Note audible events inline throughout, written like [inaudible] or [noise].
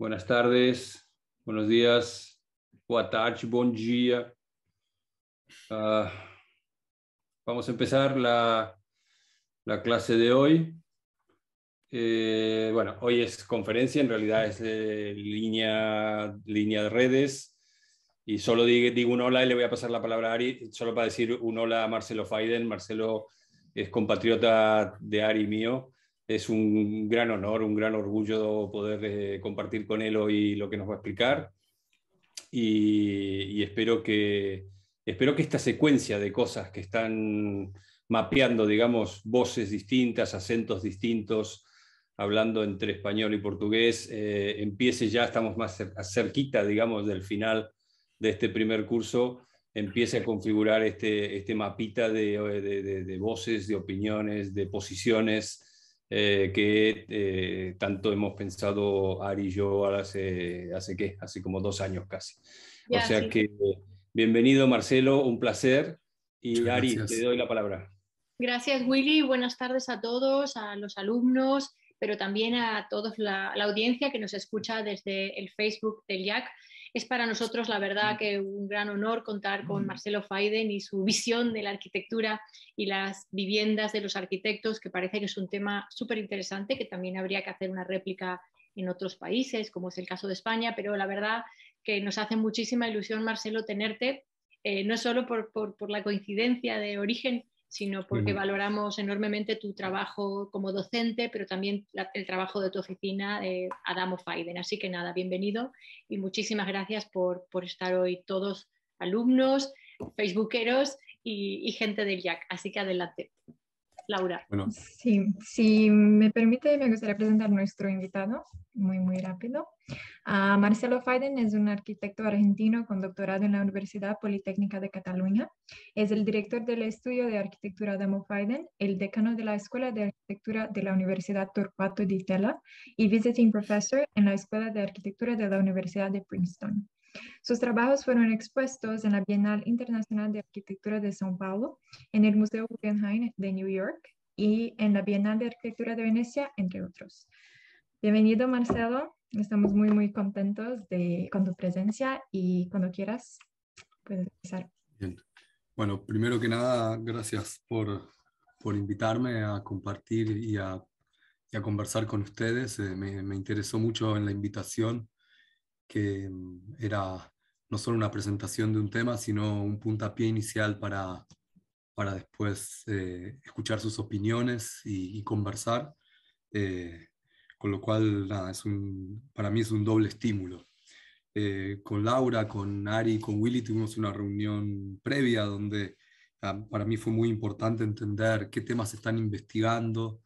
Buenas tardes, buenos días, boa buen día. Ah, vamos a empezar la, clase de hoy. Eh, bueno, hoy es conferencia, en realidad es línea, línea de redes. Y solo digo, digo, un hola y le voy a pasar la palabra a Ari, solo para decir un hola a Marcelo Faiden. Marcelo es compatriota de Ari mío es un gran honor, un gran orgullo poder eh, compartir con él hoy lo que nos va a explicar. Y, espero, que, espero que esta secuencia de cosas que están mapeando, digamos, voces distintas, acentos distintos, hablando entre español y portugués, eh, empiece ya, estamos más cerquita, digamos, del final de este primer curso, empiece a configurar este, este mapita de, de, de voces, de opiniones, de posiciones eh, que eh, tanto hemos pensado Ari y yo hace, hace, ¿qué? hace como dos años casi. o sea que bienvenido Marcelo, un placer. Y Ari, te doy la palabra. Gracias Willy, buenas tardes a todos, a los alumnos, pero también a toda la, la, audiencia que nos escucha desde el Facebook del IAC. Es para nosotros, la verdad, que un gran honor contar con Marcelo Faiden y su visión de la arquitectura y las viviendas de los arquitectos, que parece que es un tema súper interesante, que también habría que hacer una réplica en otros países, como es el caso de España, pero la verdad que nos hace muchísima ilusión, Marcelo, tenerte, eh, no solo por la coincidencia de origen, sino porque valoramos enormemente tu trabajo como docente, pero también el trabajo de tu oficina, de Adamo Faiden. Así que nada, bienvenido y muchísimas gracias por, estar hoy todos alumnos, facebookeros y, y gente del Jack. Así que adelante. Laura. Sí, si me permite, me gustaría presentar a nuestro invitado muy, muy rápido. Ah, Marcelo Faiden es un arquitecto argentino con doctorado en la Universidad Politécnica de Cataluña. Es el director del estudio de arquitectura Damo Feiden, el decano de la Escuela de Arquitectura de la Universidad Torquato di Tella y visiting professor en la Escuela de Arquitectura de la Universidad de Princeton. Sus trabajos fueron expuestos en la Bienal Internacional de Arquitectura de São Paulo, en el Museo Guggenheim de New York y en la Bienal de Arquitectura de Venecia, entre otros. Bienvenido, Marcelo. Estamos muy, muy contentos de, con tu presencia y cuando quieras puedes empezar. Bueno, primero que nada, gracias por, invitarme a compartir y a, conversar con ustedes. Eh, me, me, interesó mucho en la invitación que mm, era no solo una presentación de un tema, sino un puntapié inicial para, para después eh, escuchar sus opiniones y, conversar. Eh, con lo cual, es un, para mí es un doble estímulo. Eh, con Laura, con Ari, con Willy tuvimos una reunión previa donde ah, para mí fue muy importante entender qué temas se están investigando,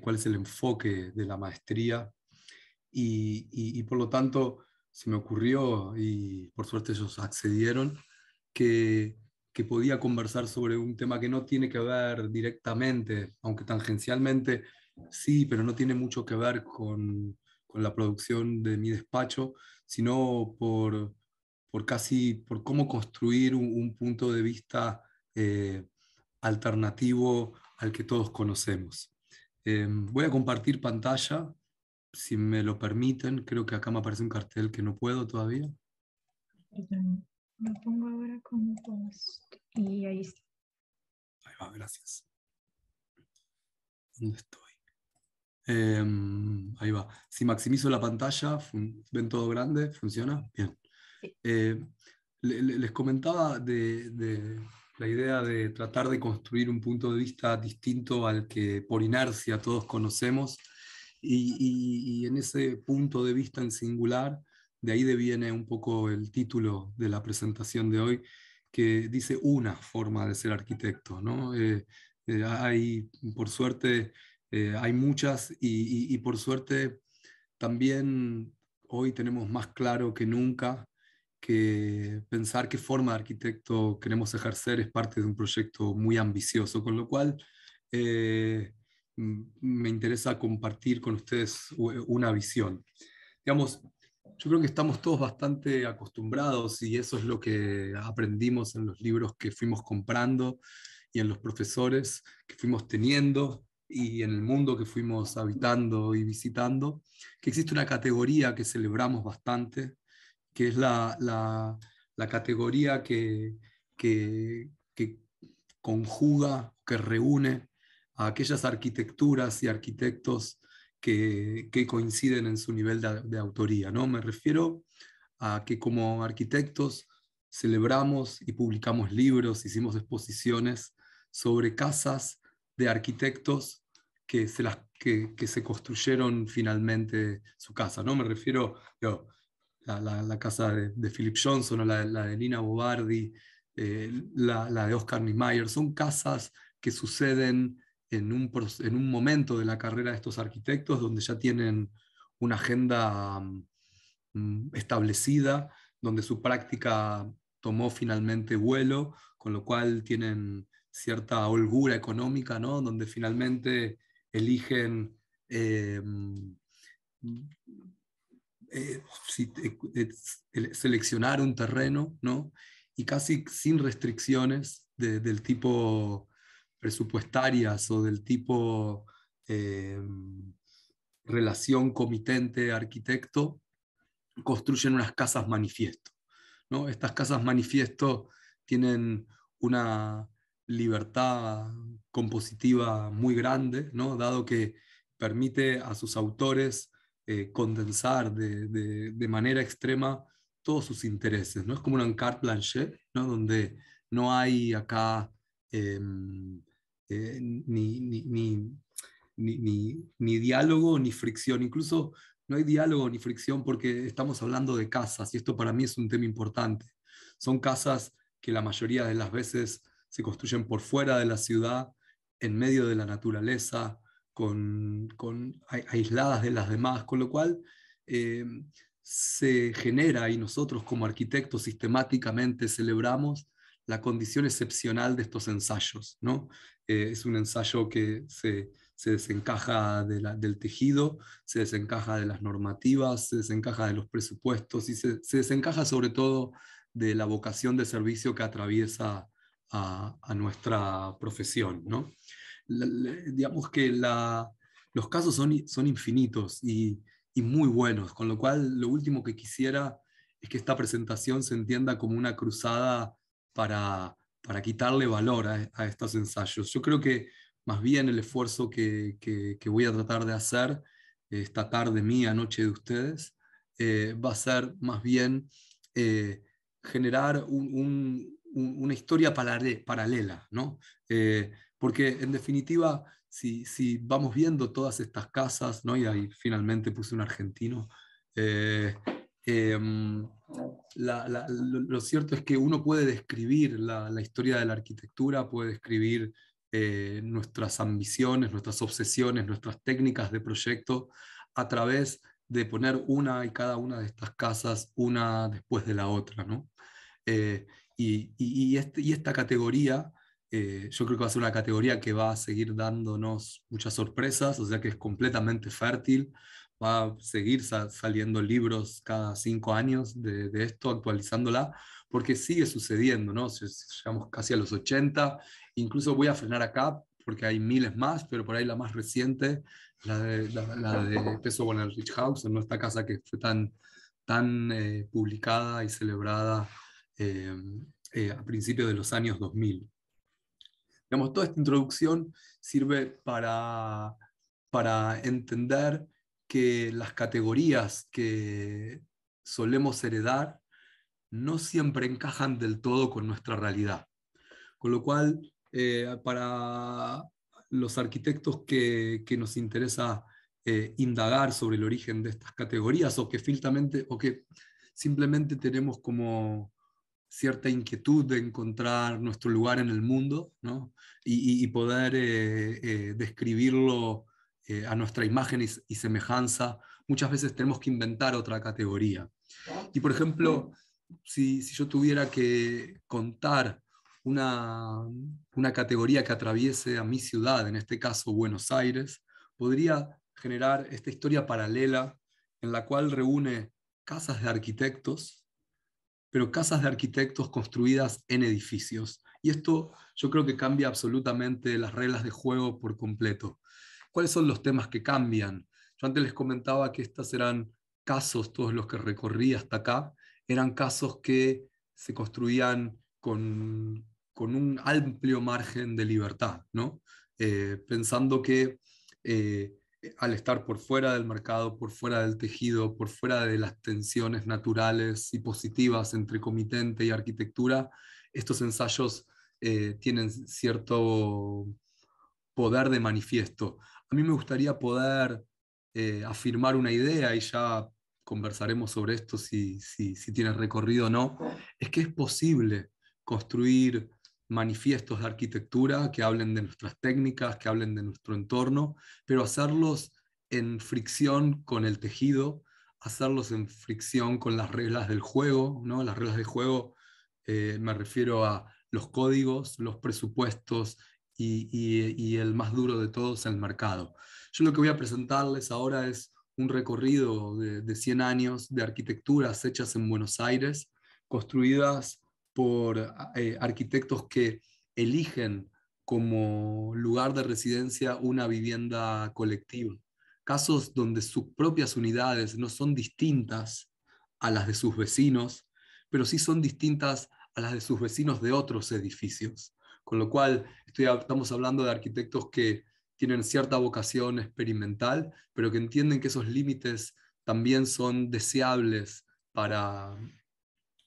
cuál es el enfoque de la maestría y, y, y por lo tanto se me ocurrió, y por suerte ellos accedieron, que, podía conversar sobre un tema que no tiene que ver directamente, aunque tangencialmente sí, pero no tiene mucho que ver con, la producción de mi despacho, sino por, casi, por cómo construir un, punto de vista eh, alternativo al que todos conocemos. Em, voy a compartir pantalla si me lo permiten, creo que acá me aparece un cartel que no puedo todavía. Me pongo ahora como post y ahí está. Ahí va, gracias. ¿Dónde estoy? Em, ahí va. Si maximizo la pantalla, ¿ven todo grande? ¿Funciona? Bien. Eh, les comentaba de la idea de tratar de construir un punto de vista distinto al que por inercia todos conocemos y, en ese punto de vista en singular, de ahí deviene un poco el título de la presentación de hoy, que dice una forma de ser arquitecto. ¿no? Eh, eh, hay, por suerte, eh, hay muchas y, por suerte también hoy tenemos más claro que nunca que pensar qué forma de arquitecto queremos ejercer es parte de un proyecto muy ambicioso, con lo cual me interesa compartir con ustedes una visión. Digamos, yo creo que estamos todos bastante acostumbrados y eso es lo que aprendimos en los libros que fuimos comprando y en los profesores que fuimos teniendo y en el mundo que fuimos habitando y visitando, que existe una categoría que celebramos bastante, que es la, categoría que, que conjuga, que reúne a aquellas arquitecturas y arquitectos que, coinciden en su nivel de, autoría. ¿no? Me refiero a que como arquitectos celebramos y publicamos libros, hicimos exposiciones sobre casas de arquitectos que se, las, que, se construyeron finalmente su casa. ¿no? Me refiero a la, casa de, Philip Johnson o la, de Nina Bobardi, eh, la, la, de Oscar Niemeyer, son casas que suceden en un, en un momento de la carrera de estos arquitectos donde ya tienen una agenda mm, mm, establecida, donde su práctica tomó finalmente vuelo, con lo cual tienen cierta holgura económica, donde finalmente eligen eh, mm, eh, eh, seleccionar un terreno ¿no? y casi sin restricciones del tipo presupuestarias o del tipo eh, relación comitente-arquitecto, construyen unas casas manifiesto. ¿no? Estas casas manifiesto tienen una libertad compositiva muy grande, ¿no? dado que permite a sus autores eh, condensar de, manera extrema todos sus intereses. ¿no? Es como una carte blanche, donde no hay acá em, eh, ni, ni, diálogo ni fricción. Incluso no hay diálogo ni fricción porque estamos hablando de casas y esto para mí es un tema importante. Son casas que la mayoría de las veces se construyen por fuera de la ciudad, en medio de la naturaleza, con, aisladas de las demás, con lo cual... Eh, se genera y nosotros como arquitectos sistemáticamente celebramos la condición excepcional de estos ensayos, ¿no? Eh, es un ensayo que se, desencaja del tejido, se desencaja de las normativas, se desencaja de los presupuestos y se, desencaja sobre todo de la vocación de servicio que atraviesa a, nuestra profesión. ¿no? digamos que los casos son, son infinitos y muy buenos, con lo cual lo último que quisiera es que esta presentación se entienda como una cruzada para para quitarle valor a, estos ensayos. Yo creo que más bien el esfuerzo que, voy a tratar de hacer eh, esta tarde mía, noche de ustedes, eh, va a ser más bien eh, generar una historia paralela, ¿no? porque en definitiva, si, si, vamos viendo todas estas casas, ¿no? Y ahí finalmente puse un argentino Em, lo cierto es que uno puede describir la, historia de la arquitectura, puede describir eh, nuestras ambiciones, nuestras obsesiones, nuestras técnicas de proyecto a través de poner una y cada una de estas casas una después de la otra. ¿no? Eh, y, y, y, este, esta categoría, eh, yo creo que va a ser una categoría que va a seguir dándonos muchas sorpresas, o sea que es completamente fértil va a seguir saliendo libros cada cinco años de, esto, actualizándola, porque sigue sucediendo, ¿no? llegamos casi a los 80, incluso voy a frenar acá porque hay miles más, pero por ahí la más reciente, la de, la, Peso Bonner Rich House, en nuestra casa que fue tan, tan eh, publicada y celebrada eh, eh, a principios de los años 2000. Digamos, toda esta introducción sirve para, para entender que las categorías que solemos heredar no siempre encajan del todo con nuestra realidad. Con lo cual, eh, para los arquitectos que, nos interesa eh, indagar sobre el origen de estas categorías o que, o que simplemente tenemos como cierta inquietud de encontrar nuestro lugar en el mundo y, poder eh, describirlo eh, a nuestra imagen y, semejanza, muchas veces tenemos que inventar otra categoría. Y por ejemplo, si, yo tuviera que contar una, una, categoría que atraviese a mi ciudad, en este caso Buenos Aires, podría generar esta historia paralela en la cual reúne casas de arquitectos, pero casas de arquitectos construidas en edificios. Y esto yo creo que cambia absolutamente las reglas de juego por completo. ¿Cuáles son los temas que cambian? Yo antes les comentaba que estos eran casos, todos los que recorrí hasta acá, eran casos que se construían con, un amplio margen de libertad, eh, pensando que eh, al estar por fuera del mercado, por fuera del tejido, por fuera de las tensiones naturales y positivas entre comitente y arquitectura, estos ensayos eh, tienen cierto poder de manifiesto a mí me gustaría poder eh, afirmar una idea y ya conversaremos sobre esto si, si, tiene recorrido o no, es que es posible construir manifiestos de arquitectura que hablen de nuestras técnicas, que hablen de nuestro entorno, pero hacerlos en fricción con el tejido, hacerlos en fricción con las reglas del juego, ¿no? Las reglas del juego eh, me refiero a los códigos, los presupuestos y, el más duro de todos, el mercado. Yo lo que voy a presentarles ahora es un recorrido de, 100 años de arquitecturas hechas en Buenos Aires, construidas por eh, arquitectos que eligen como lugar de residencia una vivienda colectiva. Casos donde sus propias unidades no son distintas a las de sus vecinos, pero sí son distintas a las de sus vecinos de otros edificios. Con lo cual, estamos hablando de arquitectos que tienen cierta vocación experimental, pero que entienden que esos límites también son deseables para,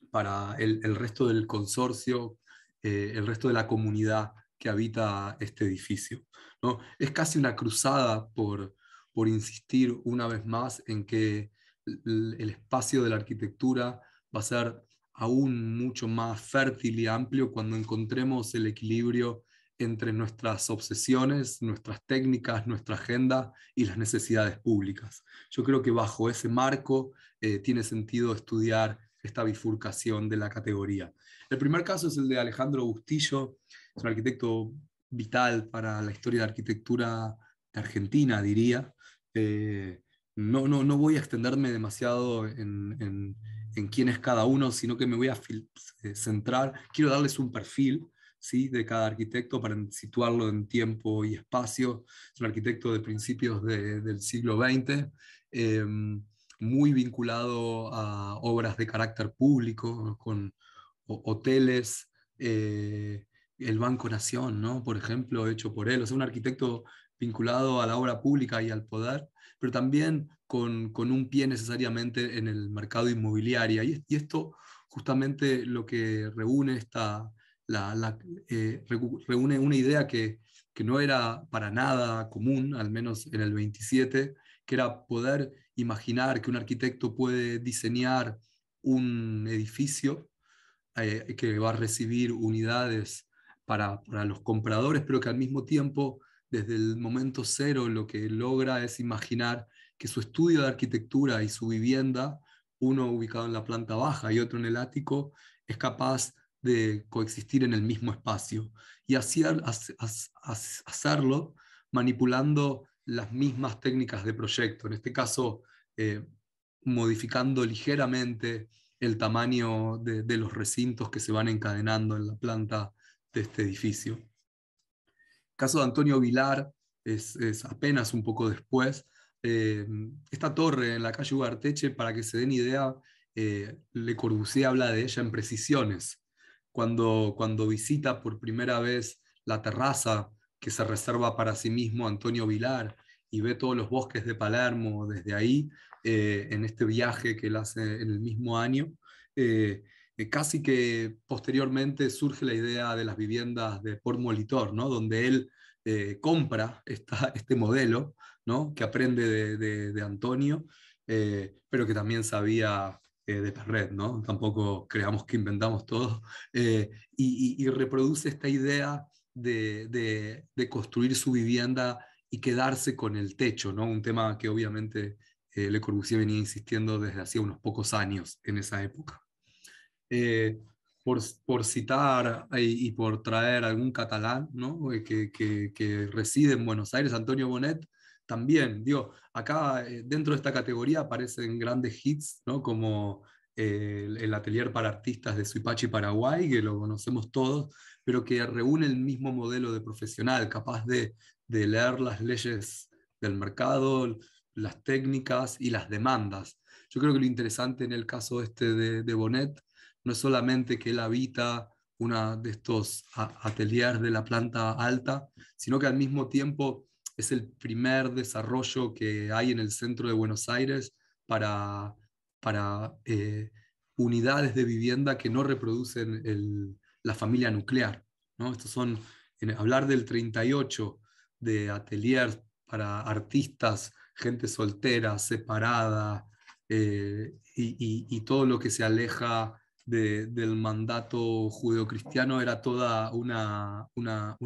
para el, resto del consorcio, eh, el resto de la comunidad que habita este edificio. ¿no? Es casi una cruzada por, por insistir una vez más en que el espacio de la arquitectura va a ser aún mucho más fértil y amplio cuando encontremos el equilibrio entre nuestras obsesiones, nuestras técnicas, nuestra agenda y las necesidades públicas. Yo creo que bajo ese marco eh, tiene sentido estudiar esta bifurcación de la categoría. El primer caso es el de Alejandro Bustillo, es un arquitecto vital para la historia de arquitectura de Argentina, diría. Eh, no, no, no voy a extenderme demasiado en en quién es cada uno, sino que me voy a eh, centrar, quiero darles un perfil ¿sí? de cada arquitecto para situarlo en tiempo y espacio. Es un arquitecto de principios del siglo XX, em, muy vinculado a obras de carácter público, con hoteles. Eh, el Banco Nación, por ejemplo, hecho por él. Es un arquitecto vinculado a la obra pública y al poder, pero también con, un pie necesariamente en el mercado inmobiliario. Y, esto justamente lo que reúne, eh, reúne una idea que, no era para nada común, al menos en el 27, que era poder imaginar que un arquitecto puede diseñar un edificio eh, que va a recibir unidades para, para, los compradores, pero que al mismo tiempo, desde el momento cero, lo que logra es imaginar que su estudio de arquitectura y su vivienda, uno ubicado en la planta baja y otro en el ático, es capaz de coexistir en el mismo espacio y así, hacerlo manipulando las mismas técnicas de proyecto, en este caso eh, modificando ligeramente el tamaño de, los recintos que se van encadenando en la planta de este edificio. El caso de Antonio Vilar es, es apenas un poco después, eh, esta torre en la calle Ugarteche, para que se den idea, eh, Le Corbusier habla de ella en Precisiones, cuando, cuando visita por primera vez la terraza que se reserva para sí mismo Antonio Vilar y ve todos los bosques de Palermo desde ahí, eh, en este viaje que él hace en el mismo año. casi que posteriormente surge la idea de las viviendas de Port Molitor, donde él compra este modelo que aprende de, de, Antonio, eh, pero que también sabía eh, de Perret, ¿no? tampoco creamos que inventamos todo, eh, y, reproduce esta idea de, de, construir su vivienda y quedarse con el techo, ¿no? un tema que obviamente Le Corbusier venía insistiendo desde hacía unos pocos años en esa época. Por, por, citar y, por traer algún catalán ¿no? que, que, que reside en Buenos Aires, Antonio Bonet, también. Digo, acá eh, dentro de esta categoría aparecen grandes hits, ¿no? Como eh, el, Atelier para Artistas de Suipachi, Paraguay, que lo conocemos todos, pero que reúne el mismo modelo de profesional, capaz de, leer las leyes del mercado, las técnicas y las demandas. Yo creo que lo interesante en el caso este de, Bonet no es solamente que él habita una de estos ateliers de la planta alta, sino que al mismo tiempo es el primer desarrollo que hay en el centro de Buenos Aires para, para eh, unidades de vivienda que no reproducen la familia nuclear. Estos son, en, hablar del 38 de ateliers para artistas, gente soltera, separada, eh, y, todo lo que se aleja del mandato judeocristiano era toda una,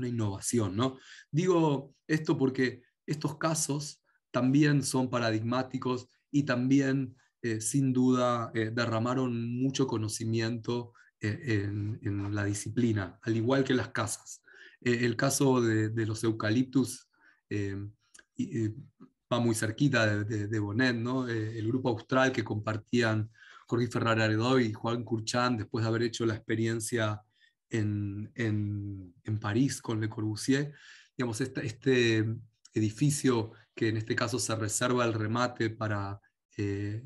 innovación. ¿no? Digo esto porque estos casos también son paradigmáticos y también, eh, sin duda, eh, derramaron mucho conocimiento eh, en, la disciplina, al igual que las casas. el caso de, los eucaliptus va muy cerquita de, de, Bonet, ¿no? el grupo austral que compartían Jorge Ferrararedo y Juan Curchán, después de haber hecho la experiencia en, París con Le Corbusier, digamos, este, este, edificio que en este caso se reserva el remate para eh,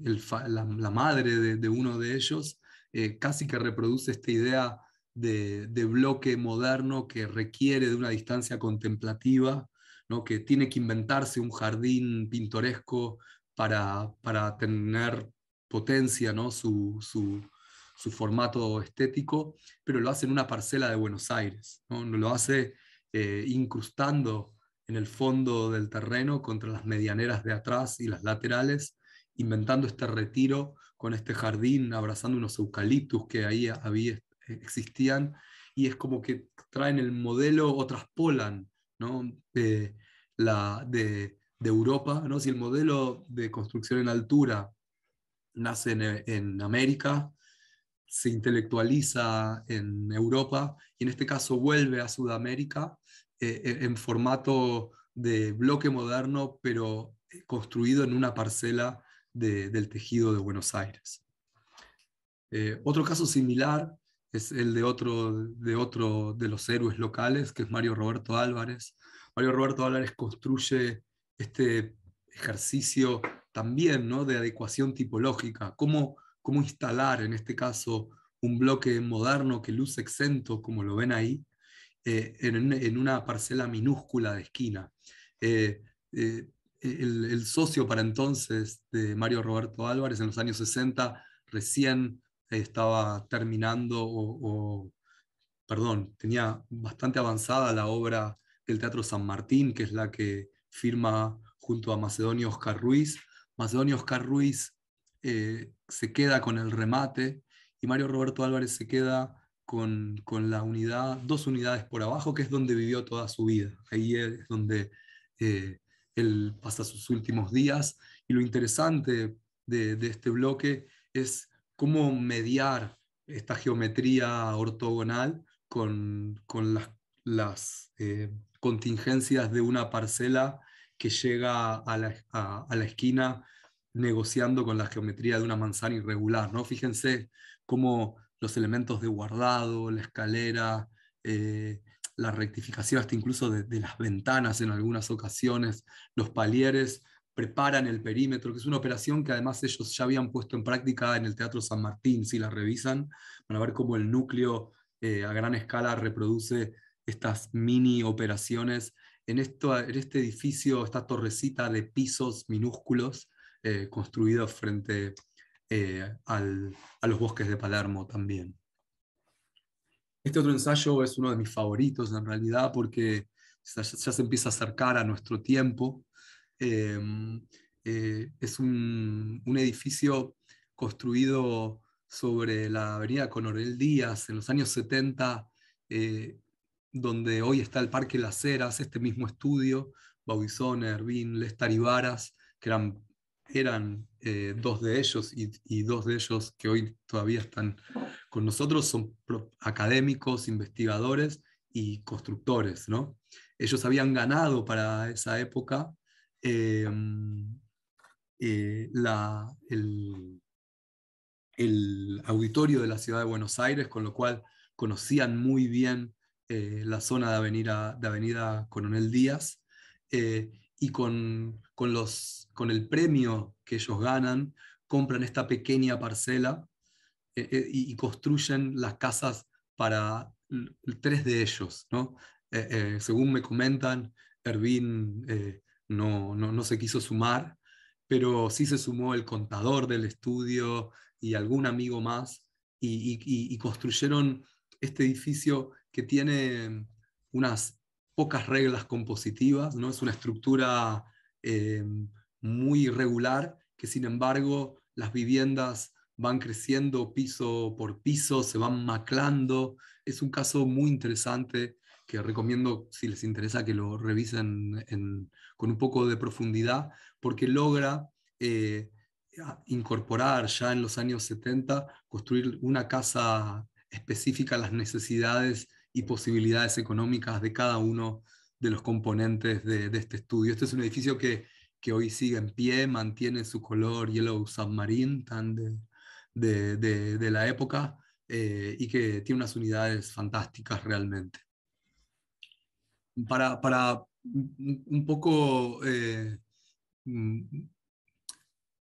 la, madre de, uno de ellos, eh, casi que reproduce esta idea de, bloque moderno que requiere de una distancia contemplativa, ¿no? que tiene que inventarse un jardín pintoresco para, para tener potencia ¿no? su, formato estético, pero lo hace en una parcela de Buenos Aires, ¿no? lo hace eh, incrustando en el fondo del terreno contra las medianeras de atrás y las laterales, inventando este retiro con este jardín, abrazando unos eucaliptus que ahí eh, existían, y es como que traen el modelo o traspolan de, la, de, Europa, ¿no? si el modelo de construcción en altura nace en, América, se intelectualiza en Europa y en este caso vuelve a Sudamérica eh, en formato de bloque moderno, pero construido en una parcela del tejido de Buenos Aires. Eh, otro caso similar es el de otro, de otro de los héroes locales, que es Mario Roberto Álvarez. Mario Roberto Álvarez construye este ejercicio también ¿no? de adecuación tipológica, cómo, cómo instalar en este caso un bloque moderno que luce exento, como lo ven ahí, eh, en, una parcela minúscula de esquina. Eh, eh, el, socio para entonces de Mario Roberto Álvarez en los años 60 recién estaba terminando o, perdón, tenía bastante avanzada la obra del Teatro San Martín, que es la que firma junto a Macedonio Oscar Ruiz Macedonio Oscar Ruiz eh, se queda con el remate y Mario Roberto Álvarez se queda con, la unidad, dos unidades por abajo, que es donde vivió toda su vida. Ahí es donde eh, él pasa sus últimos días. Y lo interesante de, este bloque es cómo mediar esta geometría ortogonal con, las, eh, contingencias de una parcela que llega a la, esquina negociando con la geometría de una manzana irregular. ¿no? Fíjense cómo los elementos de guardado, la escalera, eh, la rectificación hasta incluso de, las ventanas en algunas ocasiones, los palieres preparan el perímetro, que es una operación que además ellos ya habían puesto en práctica en el Teatro San Martín, si la revisan, van a ver cómo el núcleo eh, a gran escala reproduce estas mini operaciones en, esto, en este edificio, esta torrecita de pisos minúsculos eh, frente eh, a los bosques de Palermo también. Este otro ensayo es uno de mis favoritos en realidad porque ya, se empieza a acercar a nuestro tiempo. Em, eh, es un, edificio construido sobre la avenida Conorel Díaz en los años 70, donde hoy está el Parque Las Heras, este mismo estudio, Bauzón Ervin, Lester Ibaras, que eran, eran eh, dos de ellos y, dos de ellos que hoy todavía están con nosotros, son académicos, investigadores y constructores. ¿no? Ellos habían ganado para esa época em, eh, la, el, el auditorio de la ciudad de Buenos Aires, con lo cual conocían muy bien eh, la zona de Avenida, de Avenida Coronel Díaz, eh, y con, los, con el premio que ellos ganan, compran esta pequeña parcela eh, y, construyen las casas para tres de ellos. ¿no? según me comentan, Ervin no, se quiso sumar, pero sí se sumó el contador del estudio y algún amigo más, y construyeron este edificio que tiene unas pocas reglas compositivas, ¿no? es una estructura eh, muy irregular, que sin embargo las viviendas van creciendo piso por piso, se van maclando. Es un caso muy interesante que recomiendo, si les interesa, que lo revisen con un poco de profundidad, porque logra eh, incorporar ya en los años 70, construir una casa específica a las necesidades y posibilidades económicas de cada uno de los componentes de, de este estudio. Este es un edificio que, que, hoy sigue en pie, mantiene su color yellow submarine tan de, de, la época eh, y que tiene unas unidades fantásticas realmente. Para, para un poco eh, mm,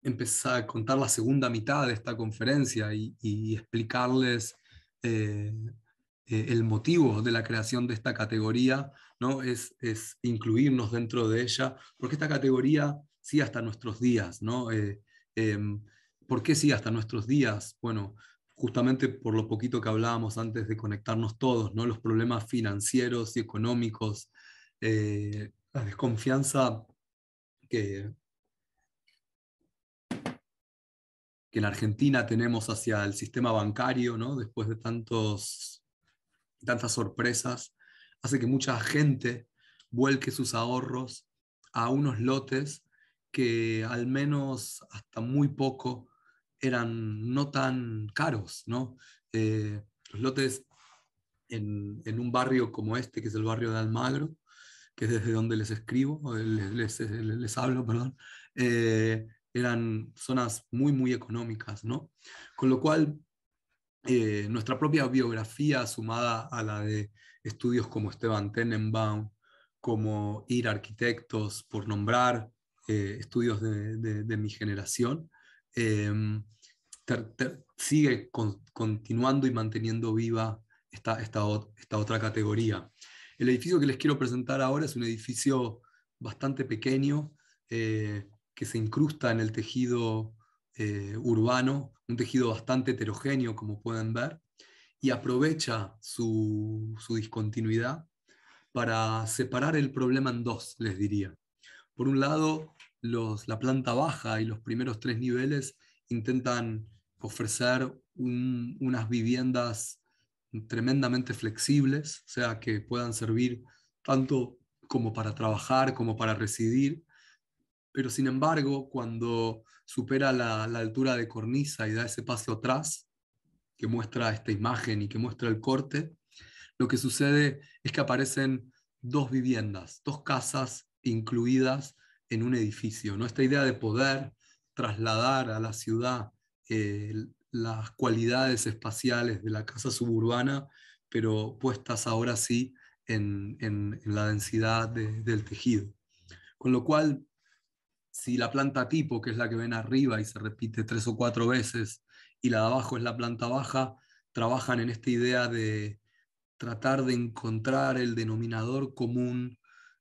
empezar a contar la segunda mitad de esta conferencia y, explicarles eh, eh, el motivo de la creación de esta categoría, ¿no? Es, es, incluirnos dentro de ella, porque esta categoría sí hasta nuestros días, ¿no? Eh, em, ¿Por qué sí hasta nuestros días? Bueno, justamente por lo poquito que hablábamos antes de conectarnos todos, ¿no? Los problemas financieros y económicos, eh, la desconfianza que, que en Argentina tenemos hacia el sistema bancario, ¿no? después de tantos tantas sorpresas, hace que mucha gente vuelque sus ahorros a unos lotes que al menos hasta muy poco eran no tan caros, ¿no? Eh, los lotes en, un barrio como este, que es el barrio de Almagro, que es desde donde les escribo, eh, eh, les, hablo, perdón, eran zonas muy, muy económicas, ¿no? Con lo cual, eh, nuestra propia biografía sumada a la de estudios como Esteban Tenenbaum, como Ir Arquitectos, por nombrar eh, estudios de, mi generación, eh, sigue continuando y manteniendo viva esta, esta otra categoría. El edificio que les quiero presentar ahora es un edificio bastante pequeño que se incrusta en el tejido eh, urbano, un tejido bastante heterogéneo, como pueden ver, y aprovecha su, discontinuidad para separar el problema en dos, les diría. Por un lado, los, la planta baja y los primeros tres niveles intentan ofrecer unas viviendas tremendamente flexibles, o sea, que puedan servir tanto como para trabajar como para residir. Pero sin embargo, cuando supera la, altura de cornisa y da ese paso atrás que muestra esta imagen y que muestra el corte, lo que sucede es que aparecen dos viviendas, dos casas incluidas en un edificio. ¿no? Esta idea de poder trasladar a la ciudad eh, las cualidades espaciales de la casa suburbana, pero puestas ahora sí en, la densidad del tejido. Con lo cual, si la planta tipo, que es la que ven arriba y se repite tres o cuatro veces, y la de abajo es la planta baja, trabajan en esta idea de tratar de encontrar el denominador común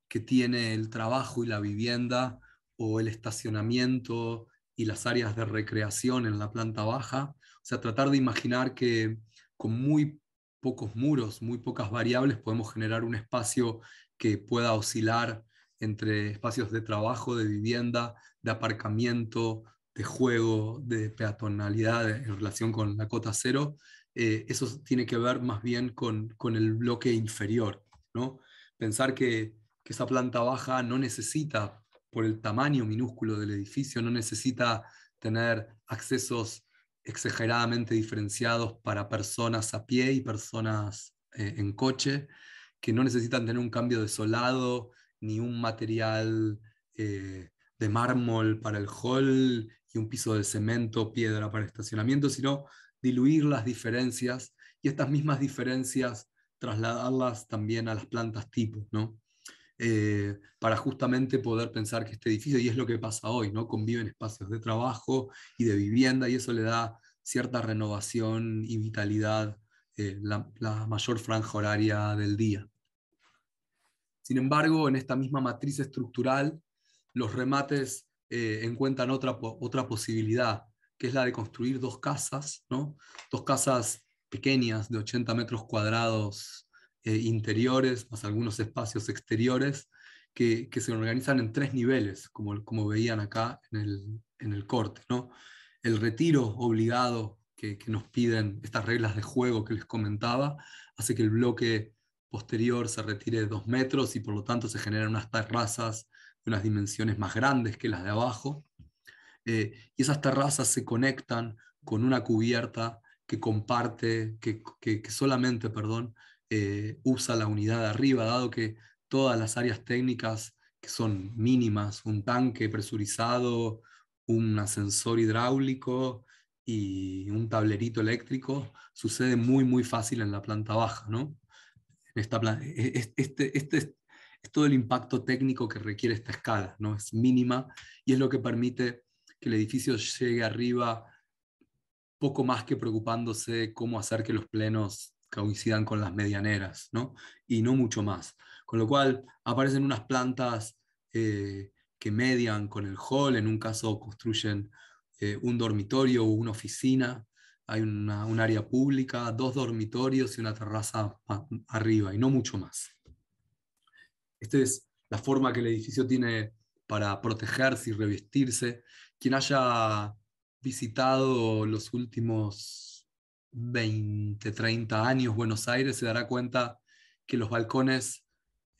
que tiene el trabajo y la vivienda o el estacionamiento y las áreas de recreación en la planta baja. O sea, tratar de imaginar que con muy pocos muros, muy pocas variables, podemos generar un espacio que pueda oscilar entre espacios de trabajo, de vivienda, de aparcamiento, de juego, de peatonalidad eh, en relación con la cota cero, eh, eso tiene que ver más bien con, el bloque inferior. ¿no? Pensar que, esa planta baja no necesita, por el tamaño minúsculo del edificio, no necesita tener accesos exageradamente diferenciados para personas a pie y personas eh, en coche, que no necesitan tener un cambio de solado ni un material eh, de mármol para el hall y un piso de cemento, piedra para estacionamiento, sino diluir las diferencias y estas mismas diferencias trasladarlas también a las plantas tipo, ¿no? Eh, para justamente poder pensar que este edificio, y es lo que pasa hoy, ¿no? conviven espacios de trabajo y de vivienda, y eso le da cierta renovación y vitalidad, eh, la mayor franja horaria del día. Sin embargo, en esta misma matriz estructural, los remates eh, encuentran otra, otra posibilidad, que es la de construir dos casas, ¿no? dos casas pequeñas de 80 metros cuadrados eh, interiores, más algunos espacios exteriores, que, se organizan en tres niveles, como, como veían acá en el, corte. ¿no? El retiro obligado que, nos piden estas reglas de juego que les comentaba, hace que el bloque posterior se retire de dos metros y por lo tanto se generan unas terrazas de unas dimensiones más grandes que las de abajo. Eh, y esas terrazas se conectan con una cubierta que comparte, que, solamente, perdón, eh, usa la unidad de arriba, dado que todas las áreas técnicas que son mínimas, un tanque presurizado, un ascensor hidráulico y un tablerito eléctrico, sucede muy, muy fácil en la planta baja, ¿no? esta, e-, este, este es, todo el impacto técnico que requiere esta escala, ¿no? es mínima y es lo que permite que el edificio llegue arriba poco más que preocupándose cómo hacer que los plenos coincidan con las medianeras, ¿no? y no mucho más. Con lo cual aparecen unas plantas eh, que median con el hall, en un caso construyen eh, un dormitorio o una oficina, hay un área pública, dos dormitorios y una terraza arriba, y no mucho más. Esta es la forma que el edificio tiene para protegerse y revestirse. Quien haya visitado los últimos 20, 30 años Buenos Aires se dará cuenta que los balcones,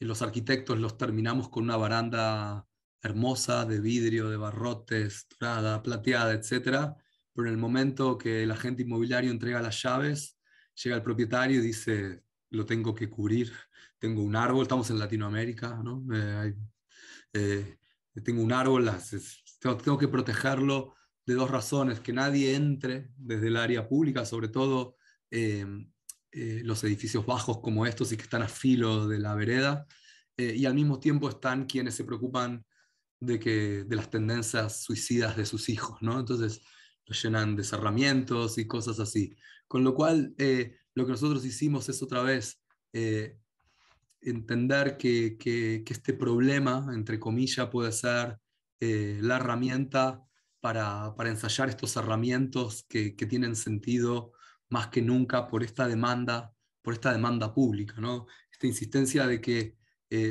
eh, los arquitectos los terminamos con una baranda hermosa de vidrio, de barrotes, dorada, plateada, etc pero en el momento que el agente inmobiliario entrega las llaves, llega el propietario y dice, lo tengo que cubrir, tengo un árbol, estamos en Latinoamérica, ¿no? Eh, eh, tengo un árbol, las, tengo, que protegerlo de dos razones, que nadie entre desde el área pública, sobre todo eh, los edificios bajos como estos y que están a filo de la vereda, y al mismo tiempo están quienes se preocupan de, que, de las tendencias suicidas de sus hijos, ¿no? Entonces, llenan de cerramientos y cosas así. Con lo cual, eh, lo que nosotros hicimos es otra vez eh, entender que, este problema, entre comillas, puede ser eh, la herramienta para, ensayar estos herramientas que, tienen sentido más que nunca por esta demanda, por esta demanda pública, Esta insistencia de que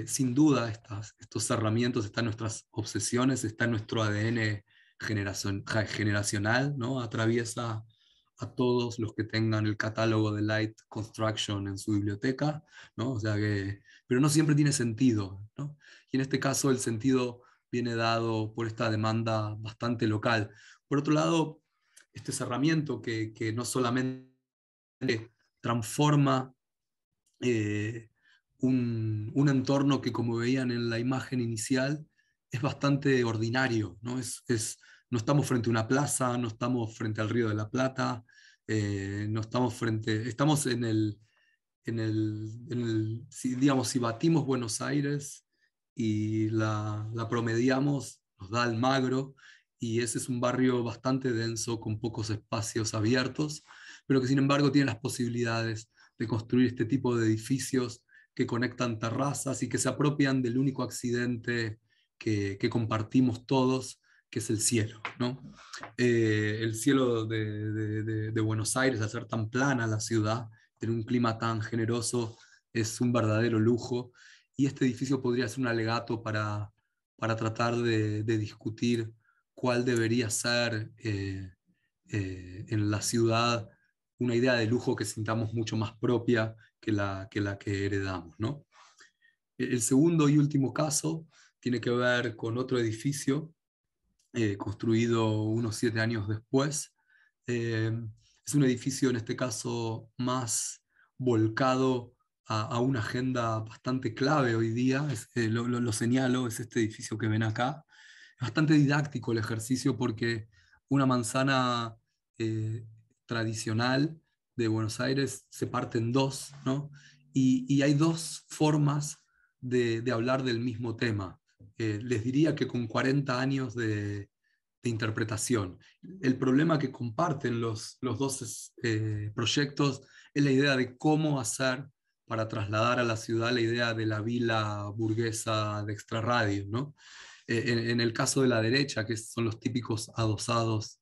sin duda estas, estos herramientas están nuestras obsesiones, está en nuestro ADN generacional, ¿no? Atraviesa a todos los que tengan el catálogo de Light Construction en su biblioteca, ¿no? O sea que, pero no siempre tiene sentido, ¿no? Y en este caso el sentido viene dado por esta demanda bastante local. Por otro lado, este cerramiento que, no solamente transforma eh, un, un entorno que, como veían en la imagen inicial, es bastante ordinario, ¿no? Es, no estamos frente a una plaza, no estamos frente al Río de la Plata, eh, no estamos frente, estamos en el, en el, si, digamos, si batimos Buenos Aires y la, la promediamos, nos da magro, y ese es un barrio bastante denso, con pocos espacios abiertos, pero que sin embargo tiene las posibilidades de construir este tipo de edificios que conectan terrazas y que se apropian del único accidente que, compartimos todos, que es el cielo. ¿no? Eh, el cielo de, Buenos Aires, hacer tan plana la ciudad, tener un clima tan generoso, es un verdadero lujo. Y este edificio podría ser un alegato para, tratar de, discutir cuál debería ser eh, eh, en la ciudad una idea de lujo que sintamos mucho más propia que la que, la que heredamos. ¿no? E, el segundo y último caso tiene que ver con otro edificio eh, construido unos siete años después. Eh, es un edificio en este caso más volcado a, una agenda bastante clave hoy día, eh, lo, señalo, es este edificio que ven acá. Es bastante didáctico el ejercicio porque una manzana tradicional de Buenos Aires se parte en dos, y, hay dos formas de hablar del mismo tema les diría que con 40 años de, interpretación. El problema que comparten los, dos eh, proyectos es la idea de cómo hacer para trasladar a la ciudad la idea de la vila burguesa de extrarradio. Eh, en, el caso de la derecha, que son los típicos adosados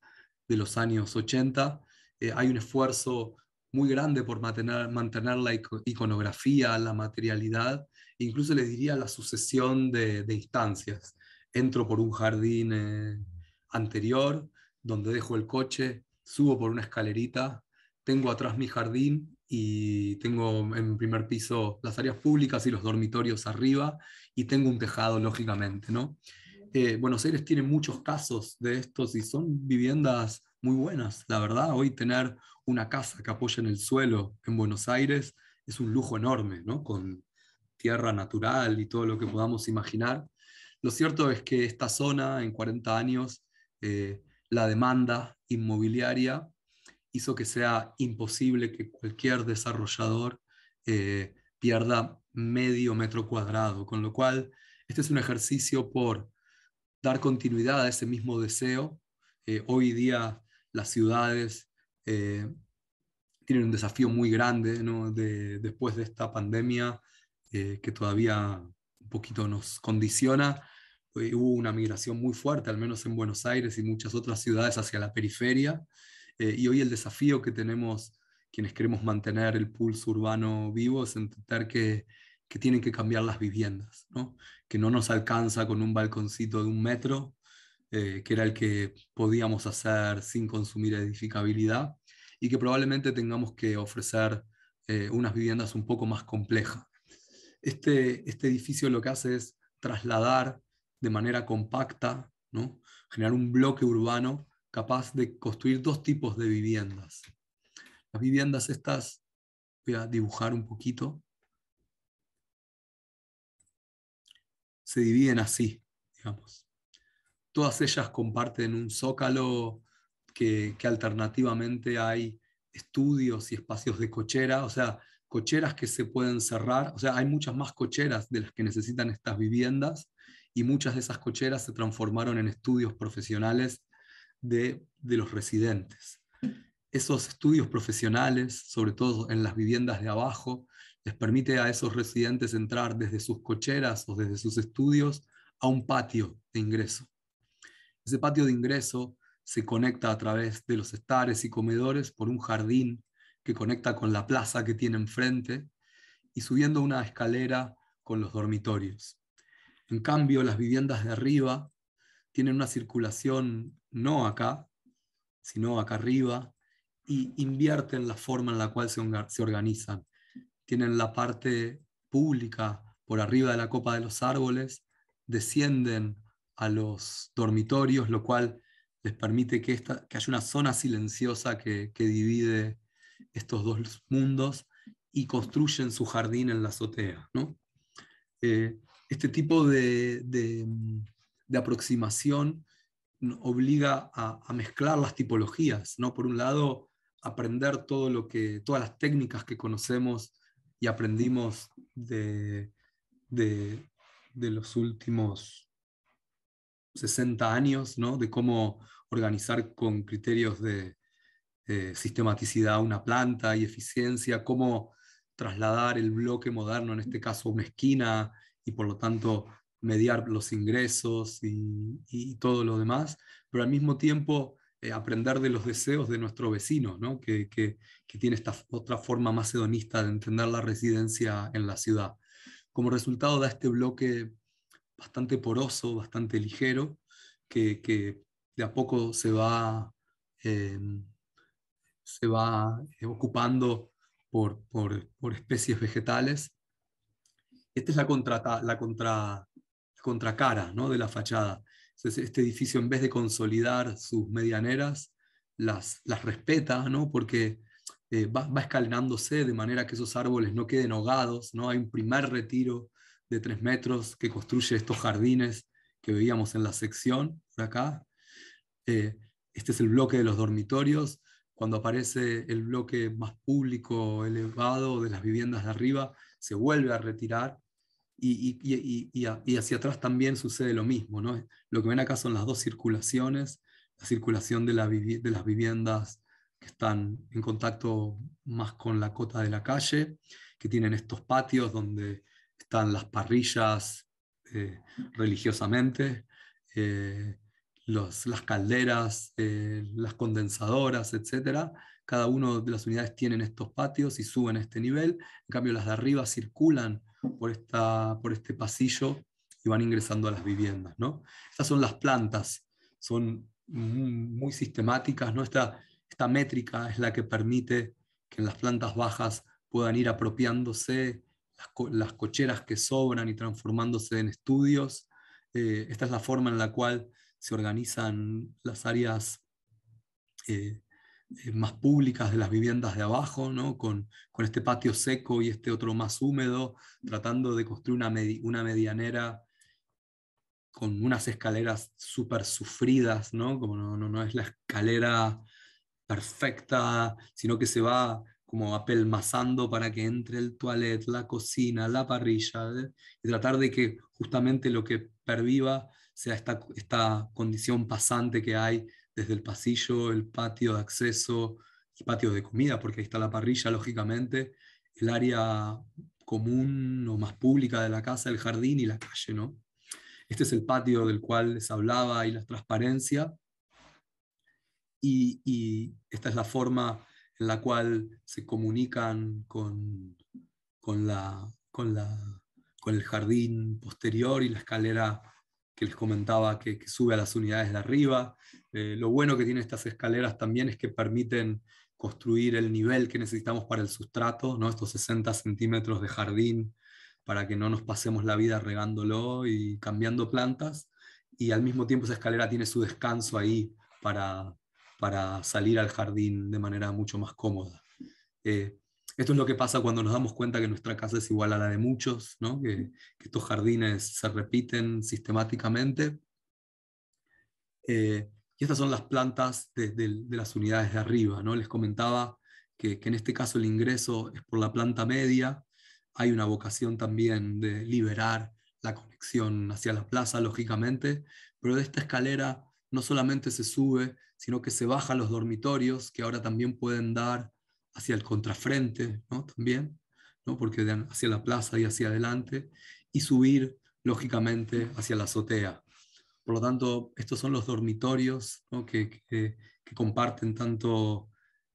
de los años 80, eh, hay un esfuerzo muy grande por mantener la iconografía, la materialidad, incluso les diría la sucesión de, instancias. Entro por un jardín eh, anterior, donde dejo el coche, subo por una escalerita, tengo atrás mi jardín y tengo en primer piso las áreas públicas y los dormitorios arriba y tengo un tejado, lógicamente, ¿no? Eh, Buenos Aires tiene muchos casos de estos y son viviendas muy buenas, la verdad. Hoy tener una casa que apoya en el suelo en Buenos Aires es un lujo enorme, ¿no? Con tierra natural y todo lo que podamos imaginar. Lo cierto es que esta zona en 40 años, eh, la demanda inmobiliaria hizo que sea imposible que cualquier desarrollador eh, pierda medio metro cuadrado, con lo cual este es un ejercicio por dar continuidad a ese mismo deseo. Eh, hoy día las ciudades tienen un desafío muy grande después de esta pandemia eh, que todavía un poquito nos condiciona. Eh, hubo una migración muy fuerte, al menos en Buenos Aires y muchas otras ciudades, hacia la periferia. Eh, y hoy el desafío que tenemos quienes queremos mantener el pulso urbano vivo es intentar que, tienen que cambiar las viviendas, que no nos alcanza con un balconcito de un metro, que era el que podíamos hacer sin consumir edificabilidad, y que probablemente tengamos que ofrecer unas viviendas un poco más complejas este, este, edificio lo que hace es trasladar de manera compacta, generar un bloque urbano capaz de construir dos tipos de viviendas. Las viviendas estas, voy a dibujar un poquito, se dividen así, digamos. Todas ellas comparten un zócalo que, que alternativamente hay estudios y espacios de cochera, o sea, cocheras que se pueden cerrar, o sea, hay muchas más cocheras de las que necesitan estas viviendas y muchas de esas cocheras se transformaron en estudios profesionales de, los residentes. Esos estudios profesionales, sobre todo en las viviendas de abajo, les permite a esos residentes entrar desde sus cocheras o desde sus estudios a un patio de ingreso. Ese patio de ingreso se conecta a través de los estares y comedores por un jardín que conecta con la plaza que tiene enfrente y subiendo una escalera con los dormitorios. En cambio, las viviendas de arriba tienen una circulación no acá, sino acá arriba, y invierten la forma en la cual se, organizan. Tienen la parte pública por arriba de la copa de los árboles, descienden a los dormitorios, lo cual les permite que, esta, haya una zona silenciosa que divide estos dos mundos y construyen su jardín en la azotea. ¿no? Eh, este tipo de, de, aproximación obliga a, mezclar las tipologías. ¿no? Por un lado, aprender todo lo que, todas las técnicas que conocemos y aprendimos de, de, los últimos 60 años, ¿no? de cómo organizar con criterios de eh, sistematicidad a una planta y eficiencia, cómo trasladar el bloque moderno, en este caso una esquina, y por lo tanto mediar los ingresos y, todo lo demás, pero al mismo tiempo eh, aprender de los deseos de nuestro vecino, ¿no? que, que, tiene esta otra forma más hedonista de entender la residencia en la ciudad. Como resultado da este bloque bastante poroso, bastante ligero, que, de a poco se va eh, se va eh, ocupando por, especies vegetales. Esta es la, contracara ¿no? de la fachada. este edificio, en vez de consolidar sus medianeras, las, respeta, ¿no? porque eh, va, escalenándose de manera que esos árboles no queden ahogados. ¿no? Hay un primer retiro de tres metros que construye estos jardines que veíamos en la sección, por acá. Eh, este es el bloque de los dormitorios cuando aparece el bloque más público elevado de las viviendas de arriba, se vuelve a retirar y, hacia atrás también sucede lo mismo. ¿no? Lo que ven acá son las dos circulaciones, la circulación de, las viviendas que están en contacto más con la cota de la calle, que tienen estos patios donde están las parrillas eh, religiosamente, eh, las calderas, eh, las condensadoras, etc. Cada una de las unidades tienen estos patios y suben a este nivel. En cambio, las de arriba circulan por, esta, por este pasillo y van ingresando a las viviendas. ¿no? Estas son las plantas, son muy sistemáticas. ¿no? Esta, esta métrica es la que permite que en las plantas bajas puedan ir apropiándose las, cocheras que sobran y transformándose en estudios. Eh, esta es la forma en la cual se organizan las áreas eh, eh, más públicas de las viviendas de abajo, ¿no? con, este patio seco y este otro más húmedo, tratando de construir una, una medianera con unas escaleras súper sufridas, ¿no? como no, no, es la escalera perfecta, sino que se va como apelmazando para que entre el toilet, la cocina, la parrilla, y tratar de que justamente lo que perviva sea esta, esta condición pasante que hay desde el pasillo, el patio de acceso, y patio de comida, porque ahí está la parrilla, lógicamente, el área común o más pública de la casa, el jardín y la calle, ¿no? Este es el patio del cual les hablaba y la transparencia. Y, y esta es la forma en la cual se comunican con, con, la, con, la, con el jardín posterior y la escalera que les comentaba que, sube a las unidades de arriba. Eh, lo bueno que tiene estas escaleras también es que permiten construir el nivel que necesitamos para el sustrato, ¿no? estos 60 centímetros de jardín para que no nos pasemos la vida regándolo y cambiando plantas. Y al mismo tiempo esa escalera tiene su descanso ahí para, para salir al jardín de manera mucho más cómoda. Eh, esto es lo que pasa cuando nos damos cuenta que nuestra casa es igual a la de muchos, que, estos jardines se repiten sistemáticamente. Eh, y estas son las plantas de, las unidades de arriba. ¿no? Les comentaba que, que en este caso el ingreso es por la planta media. Hay una vocación también de liberar la conexión hacia la plaza, lógicamente, pero de esta escalera no solamente se sube, sino que se baja los dormitorios, que ahora también pueden dar hacia el contrafrente también, ¿no? porque hacia la plaza y hacia adelante, y subir lógicamente hacia la azotea. Por lo tanto, estos son los dormitorios que, comparten tanto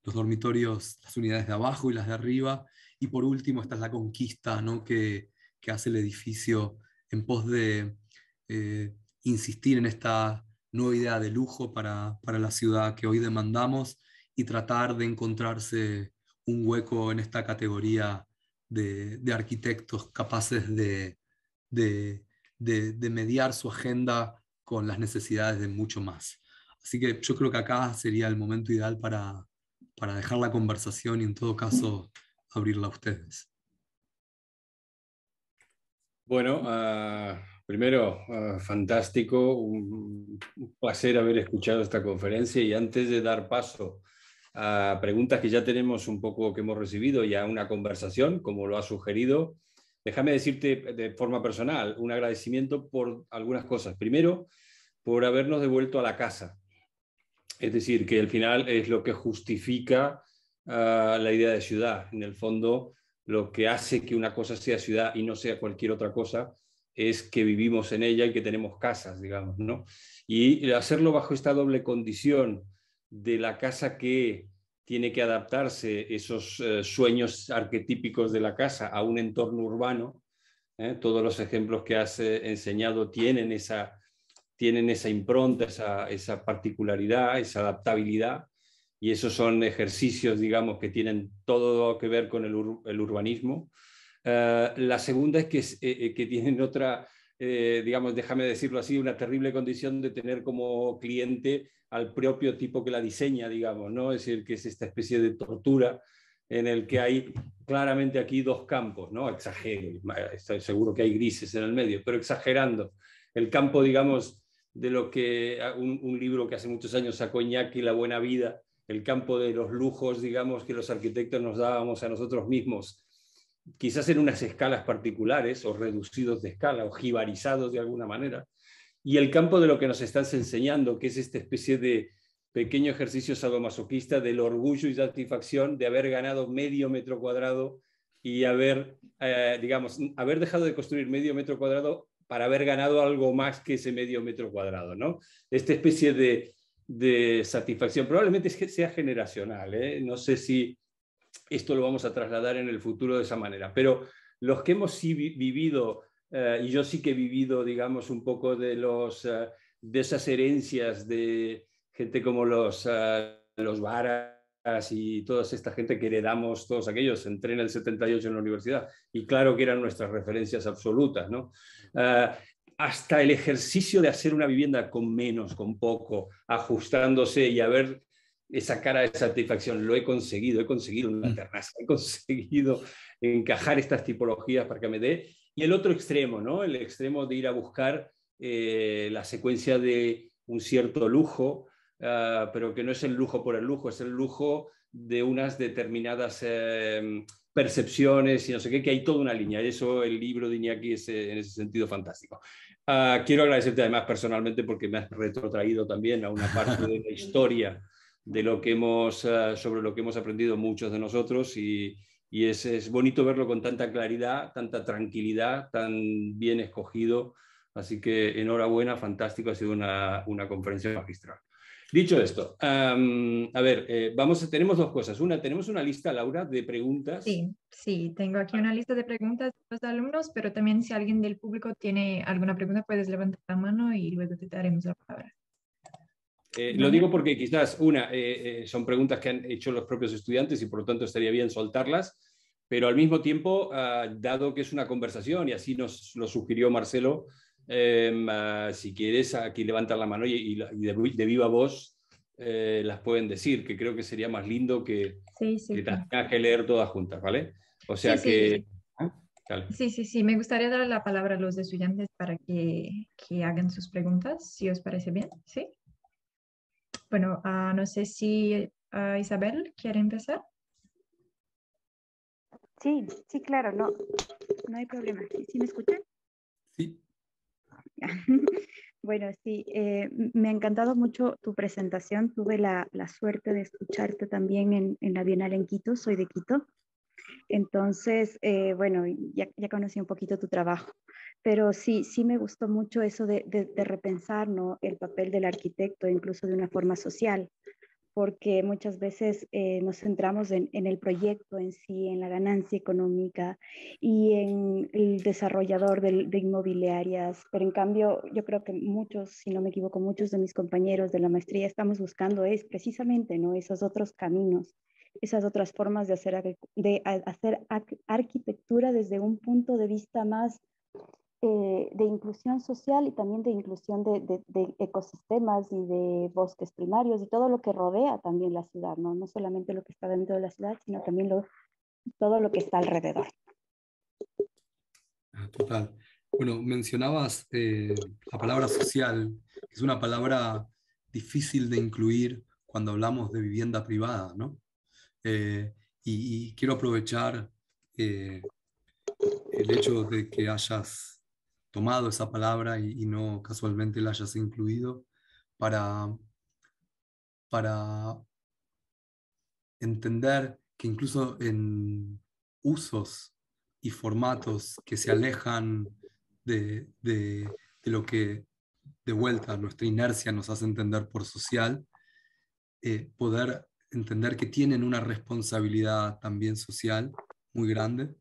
los dormitorios, las unidades de abajo y las de arriba, y por último, esta es la conquista ¿no? que, hace el edificio en pos de eh, insistir en esta nueva idea de lujo para, para, la ciudad que hoy demandamos y tratar de encontrarse un hueco en esta categoría de, arquitectos capaces de, mediar su agenda con las necesidades de mucho más. Así que yo creo que acá sería el momento ideal para, dejar la conversación y en todo caso abrirla a ustedes. Bueno, ah, primero, ah, fantástico, un, un, placer haber escuchado esta conferencia y antes de dar paso a preguntas que ya tenemos un poco que hemos recibido y a una conversación, como lo ha sugerido. Déjame decirte de forma personal un agradecimiento por algunas cosas. Primero, por habernos devuelto a la casa. Es decir, que al final es lo que justifica ah, la idea de ciudad. En el fondo, lo que hace que una cosa sea ciudad y no sea cualquier otra cosa es que vivimos en ella y que tenemos casas, digamos, ¿no? Y hacerlo bajo esta doble condición de la casa que tiene que adaptarse esos eh, sueños arquetípicos de la casa a un entorno urbano. ¿eh? Todos los ejemplos que has eh, enseñado tienen esa, tienen esa impronta, esa, particularidad, esa adaptabilidad. Y esos son ejercicios, digamos, que tienen todo que ver con el, urbanismo. la segunda es que, que tienen otra, eh, digamos, déjame decirlo así, una terrible condición de tener como cliente al propio tipo que la diseña, digamos, ¿no? Es decir, que es esta especie de tortura en el que hay claramente aquí dos campos, ¿no? Exagero, estoy seguro que hay grises en el medio, pero exagerando. El campo, digamos, de lo que ah, un, libro que hace muchos años sacó Iñaki, La Buena Vida, el campo de los lujos, digamos, que los arquitectos nos dábamos a nosotros mismos quizás en unas escalas particulares o reducidos de escala o jibarizados de alguna manera. Y el campo de lo que nos estás enseñando, que es esta especie de pequeño ejercicio sadomasoquista del orgullo y satisfacción de haber ganado medio metro cuadrado y haber, eh, digamos, haber dejado de construir medio metro cuadrado para haber ganado algo más que ese medio metro cuadrado, ¿no? Esta especie de, de satisfacción. Probablemente sea generacional, ¿eh? no sé si esto lo vamos a trasladar en el futuro de esa manera. Pero los que hemos vivido, eh, y yo sí que he vivido, digamos, un poco de, los, eh, de esas herencias de gente como los, eh, los varas y toda esta gente que heredamos, todos aquellos, entre en el 78 en la universidad, y claro que eran nuestras referencias absolutas, ¿no? hasta el ejercicio de hacer una vivienda con menos, con poco, ajustándose y a ver esa cara de satisfacción, lo he conseguido, he conseguido una mm. ternaza, he conseguido encajar estas tipologías para que me dé. Y el otro extremo, ¿no? El extremo de ir a buscar eh, la secuencia de un cierto lujo, ah, pero que no es el lujo por el lujo, es el lujo de unas determinadas eh, percepciones y no sé qué, que hay toda una línea. Eso el libro de Iñaki es eh, en ese sentido fantástico. Ah, quiero agradecerte además personalmente porque me has retrotraído también a una parte de la [laughs] historia de lo que hemos, eh, sobre lo que hemos aprendido muchos de nosotros y, y es, bonito verlo con tanta claridad, tanta tranquilidad, tan bien escogido. Así que enhorabuena, fantástico, ha sido una, conferencia magistral. Dicho esto, a ver, eh, vamos, tenemos dos cosas. Una, tenemos una lista, Laura, de preguntas. Sí, sí, tengo aquí una lista de preguntas de los alumnos, pero también si alguien del público tiene alguna pregunta, puedes levantar la mano y luego te daremos la palabra. Eh, lo digo porque quizás, una, eh, eh, son preguntas que han hecho los propios estudiantes y por lo tanto estaría bien soltarlas, pero al mismo tiempo, ah, dado que es una conversación, y así nos lo sugirió Marcelo, em, ah, si quieres, aquí levantar la mano y, de, viva voz las pueden decir, que creo que sería más lindo que, que tengas que leer todas juntas, ¿vale? O sea que... ¿Ah? Sí, sí, sí. Me gustaría dar la palabra a los estudiantes para que, que hagan sus preguntas, si os parece bien. Sí. Bueno, ah, no sé si ah, Isabel quiere empezar. Sí, sí, claro, no, no hay problema. ¿Sí me escuchan? Sí. [laughs] Bueno, sí, eh, me ha encantado mucho tu presentación. Tuve la, suerte de escucharte también en, en, la Bienal en Quito, soy de Quito. Entonces, eh, bueno, ya, conocí un poquito tu trabajo, pero sí, sí me gustó mucho eso de, repensar el papel del arquitecto, incluso de una forma social, porque muchas veces eh, nos centramos en, el proyecto en sí, en la ganancia económica y en el desarrollador de, inmobiliarias, pero en cambio yo creo que muchos, si no me equivoco, muchos de mis compañeros de la maestría estamos buscando es precisamente esos otros caminos esas otras formas de hacer, de hacer arquitectura desde un punto de vista más eh, de inclusión social y también de inclusión de, ecosistemas y de bosques primarios y todo lo que rodea también la ciudad, ¿no? no solamente lo que está dentro de la ciudad, sino también todo lo que está alrededor. Ah, total. Bueno, mencionabas eh, la palabra social, que es una palabra difícil de incluir cuando hablamos de vivienda privada, ¿no? Eh, y, quiero aprovechar eh, el hecho de que hayas tomado esa palabra y, no casualmente la hayas incluido para, para entender que incluso en usos y formatos que se alejan de, lo que de vuelta nuestra inercia nos hace entender por social, eh, poder entender que tienen una responsabilidad también social muy grande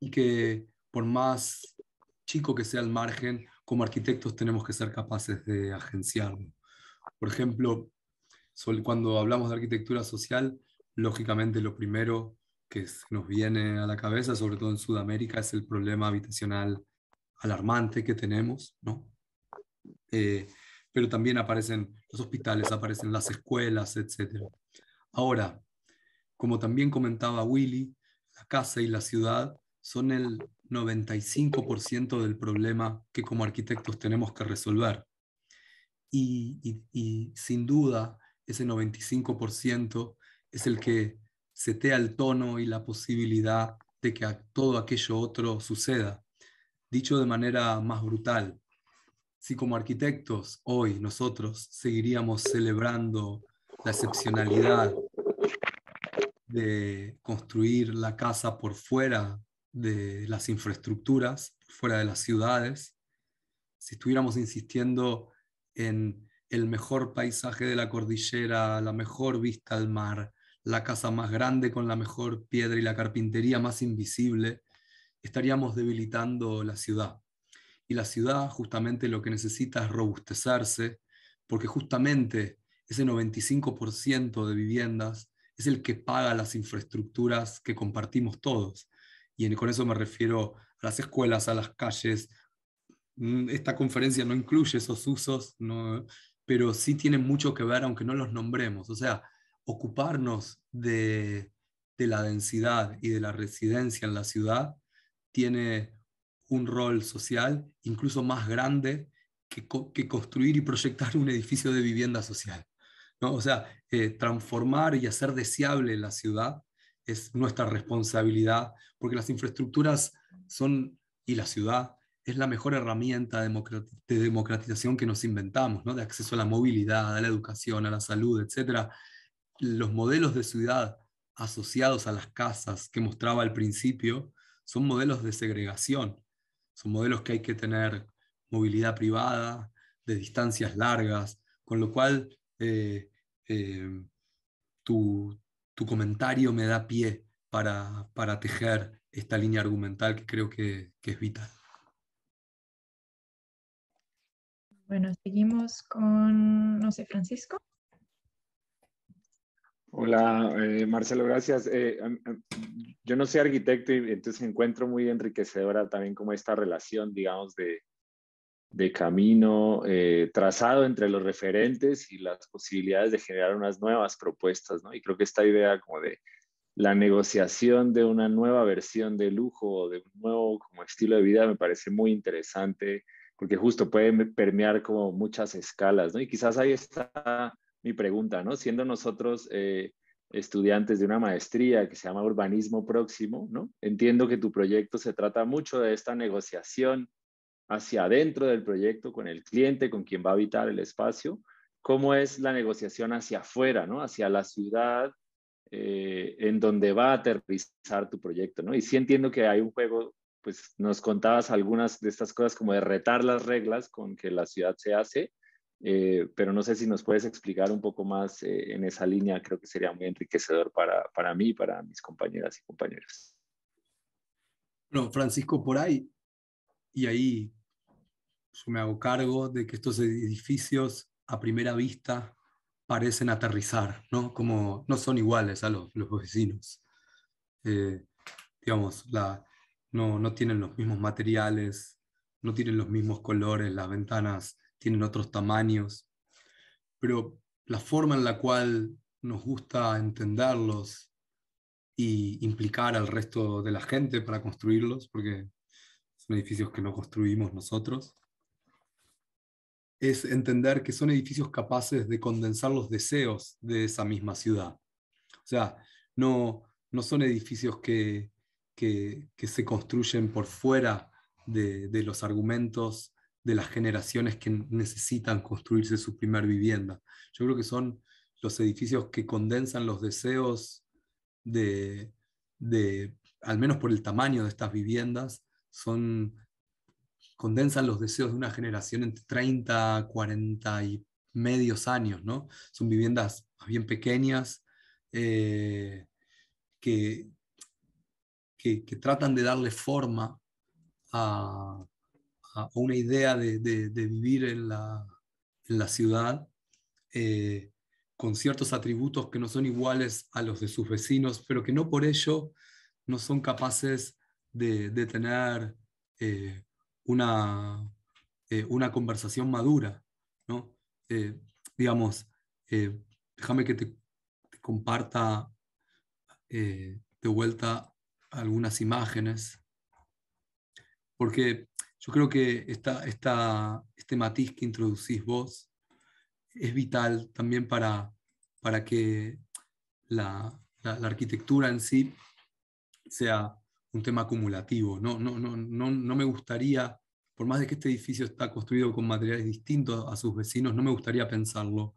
y que por más chico que sea el margen, como arquitectos tenemos que ser capaces de agenciarlo. Por ejemplo, cuando hablamos de arquitectura social, lógicamente lo primero que nos viene a la cabeza, sobre todo en Sudamérica, es el problema habitacional alarmante que tenemos, ¿no? Eh, pero también aparecen los hospitales, aparecen las escuelas, etc. Ahora, como también comentaba Willy, la casa y la ciudad son el 95% del problema que como arquitectos tenemos que resolver. Y, y sin duda, ese 95% es el que setea el tono y la posibilidad de que todo aquello otro suceda. Dicho de manera más brutal, si como arquitectos hoy nosotros seguiríamos celebrando la excepcionalidad de construir la casa por fuera de las infraestructuras, fuera de las ciudades, si estuviéramos insistiendo en el mejor paisaje de la cordillera, la mejor vista al mar, la casa más grande con la mejor piedra y la carpintería más invisible, estaríamos debilitando la ciudad. Y la ciudad justamente lo que necesita es robustecerse, porque justamente ese 95% de viviendas es el que paga las infraestructuras que compartimos todos. Y con eso me refiero a las escuelas, a las calles. Mm, esta conferencia no incluye esos usos, pero sí tiene mucho que ver, aunque no los nombremos. O sea, ocuparnos de, de la densidad y de la residencia en la ciudad tiene un rol social incluso más grande que, construir y proyectar un edificio de vivienda social. O sea, eh, transformar y hacer deseable la ciudad es nuestra responsabilidad, porque las infraestructuras son, y la ciudad, es la mejor herramienta de democratización que nos inventamos, ¿no? de acceso a la movilidad, a la educación, a la salud, etc. Los modelos de ciudad asociados a las casas que mostraba al principio son modelos de segregación, son modelos que hay que tener movilidad privada, de distancias largas, con lo cual eh, eh, tu, comentario me da pie para, para, tejer esta línea argumental que creo que, es vital. Bueno, seguimos con, no sé, Francisco. Hola, eh, Marcelo, gracias yo no soy arquitecto y entonces encuentro muy enriquecedora también como esta relación, digamos, de, camino eh, trazado entre los referentes y las posibilidades de generar unas nuevas propuestas, ¿no? Y creo que esta idea como de la negociación de una nueva versión de lujo o de un nuevo como estilo de vida me parece muy interesante porque justo puede permear como muchas escalas, ¿no? Y quizás ahí está mi pregunta, ¿no? Siendo nosotros... Eh, estudiantes de una maestría que se llama Urbanismo Próximo, ¿no? Entiendo que tu proyecto se trata mucho de esta negociación hacia adentro del proyecto con el cliente, con quien va a habitar el espacio, cómo es la negociación hacia afuera, ¿no? Hacia la ciudad eh, en donde va a aterrizar tu proyecto, ¿no? Y sí entiendo que hay un juego, pues nos contabas algunas de estas cosas como de retar las reglas con que la ciudad se hace, eh, pero no sé si nos puedes explicar un poco más eh, en esa línea, creo que sería muy enriquecedor para, mí y para mis compañeras y compañeros. Francisco, por ahí, y ahí yo pues, me hago cargo de que estos edificios a primera vista parecen aterrizar, ¿no? Como no son iguales a los, vecinos. Eh, digamos, la, no, no tienen los mismos materiales, no tienen los mismos colores, las ventanas tienen otros tamaños, pero la forma en la cual nos gusta entenderlos y implicar al resto de la gente para construirlos, porque son edificios que no construimos nosotros, es entender que son edificios capaces de condensar los deseos de esa misma ciudad. O sea, no, no son edificios que, se construyen por fuera de, de los argumentos de las generaciones que necesitan construirse su primer vivienda. Yo creo que son los edificios que condensan los deseos de, al menos por el tamaño de estas viviendas, son, condensan los deseos de una generación entre 30, 40 y medios años, ¿no? Son viviendas más bien pequeñas eh, que, que, tratan de darle forma a, una idea de, vivir en la, ciudad, eh, con ciertos atributos que no son iguales a los de sus vecinos, pero que no por ello no son capaces de, tener eh, una, eh, una conversación madura. ¿no? digamos, déjame que te, te comparta de vuelta algunas imágenes, porque yo creo que este matiz que introducís vos es vital también para, para que la, arquitectura en sí sea un tema acumulativo. No, no, no, no, no me gustaría, por más de que este edificio está construido con materiales distintos a sus vecinos, no me gustaría pensarlo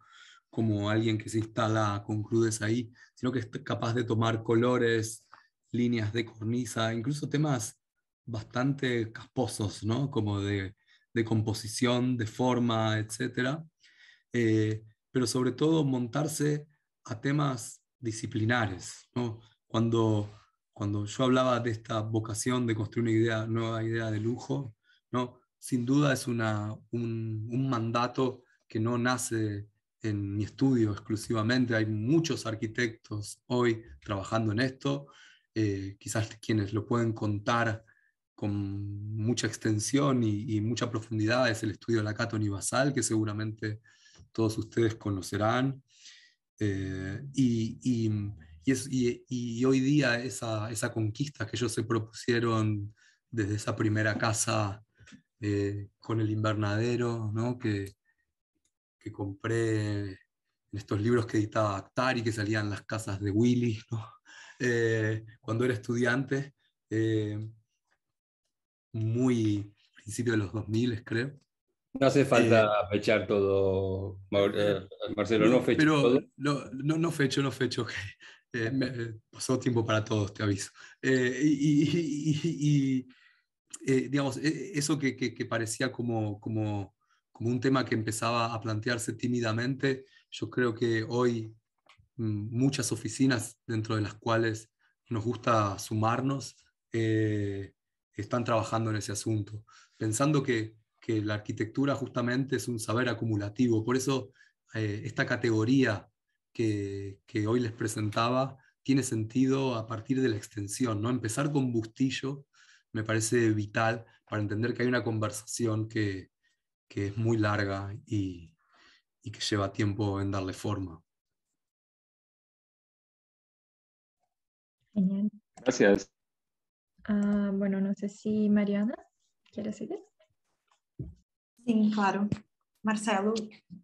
como alguien que se instala con crudes ahí, sino que es capaz de tomar colores, líneas de cornisa, incluso temas bastante casposos, ¿no? Como de, de composición, de forma, etc. Eh, pero sobre todo montarse a temas disciplinares, ¿no? Cuando, cuando yo hablaba de esta vocación de construir una idea, nueva idea de lujo, ¿no? Sin duda es una, un, mandato que no nace en mi estudio exclusivamente. Hay muchos arquitectos hoy trabajando en esto, eh, quizás quienes lo pueden contar con mucha extensión y, mucha profundidad es el estudio de la Cato universal, que seguramente todos ustedes conocerán. Eh, y, hoy día esa, conquista que ellos se propusieron desde esa primera casa eh, con el invernadero, ¿no? que, que, compré en estos libros que editaba Actari, y que salían las casas de Willy [laughs] eh, cuando era estudiante muy principio de los 2000, creo. No hace falta eh, fechar todo, eh, Marcelo, no, fecho. Pero todo. No, no, no, fecho, no fecho. Eh, pasó tiempo para todos, te aviso. y, digamos, eso que, que, parecía como, como, como, un tema que empezaba a plantearse tímidamente, yo creo que hoy mm, muchas oficinas dentro de las cuales nos gusta sumarnos, están trabajando en ese asunto, pensando que, la arquitectura justamente es un saber acumulativo. Por eso eh, esta categoría que, hoy les presentaba tiene sentido a partir de la extensión. ¿no? Empezar con Bustillo me parece vital para entender que hay una conversación que, es muy larga y, y que lleva tiempo en darle forma. Gracias. Uh, bueno, no sé si Mariana quiere seguir. Sim, claro. Marcelo,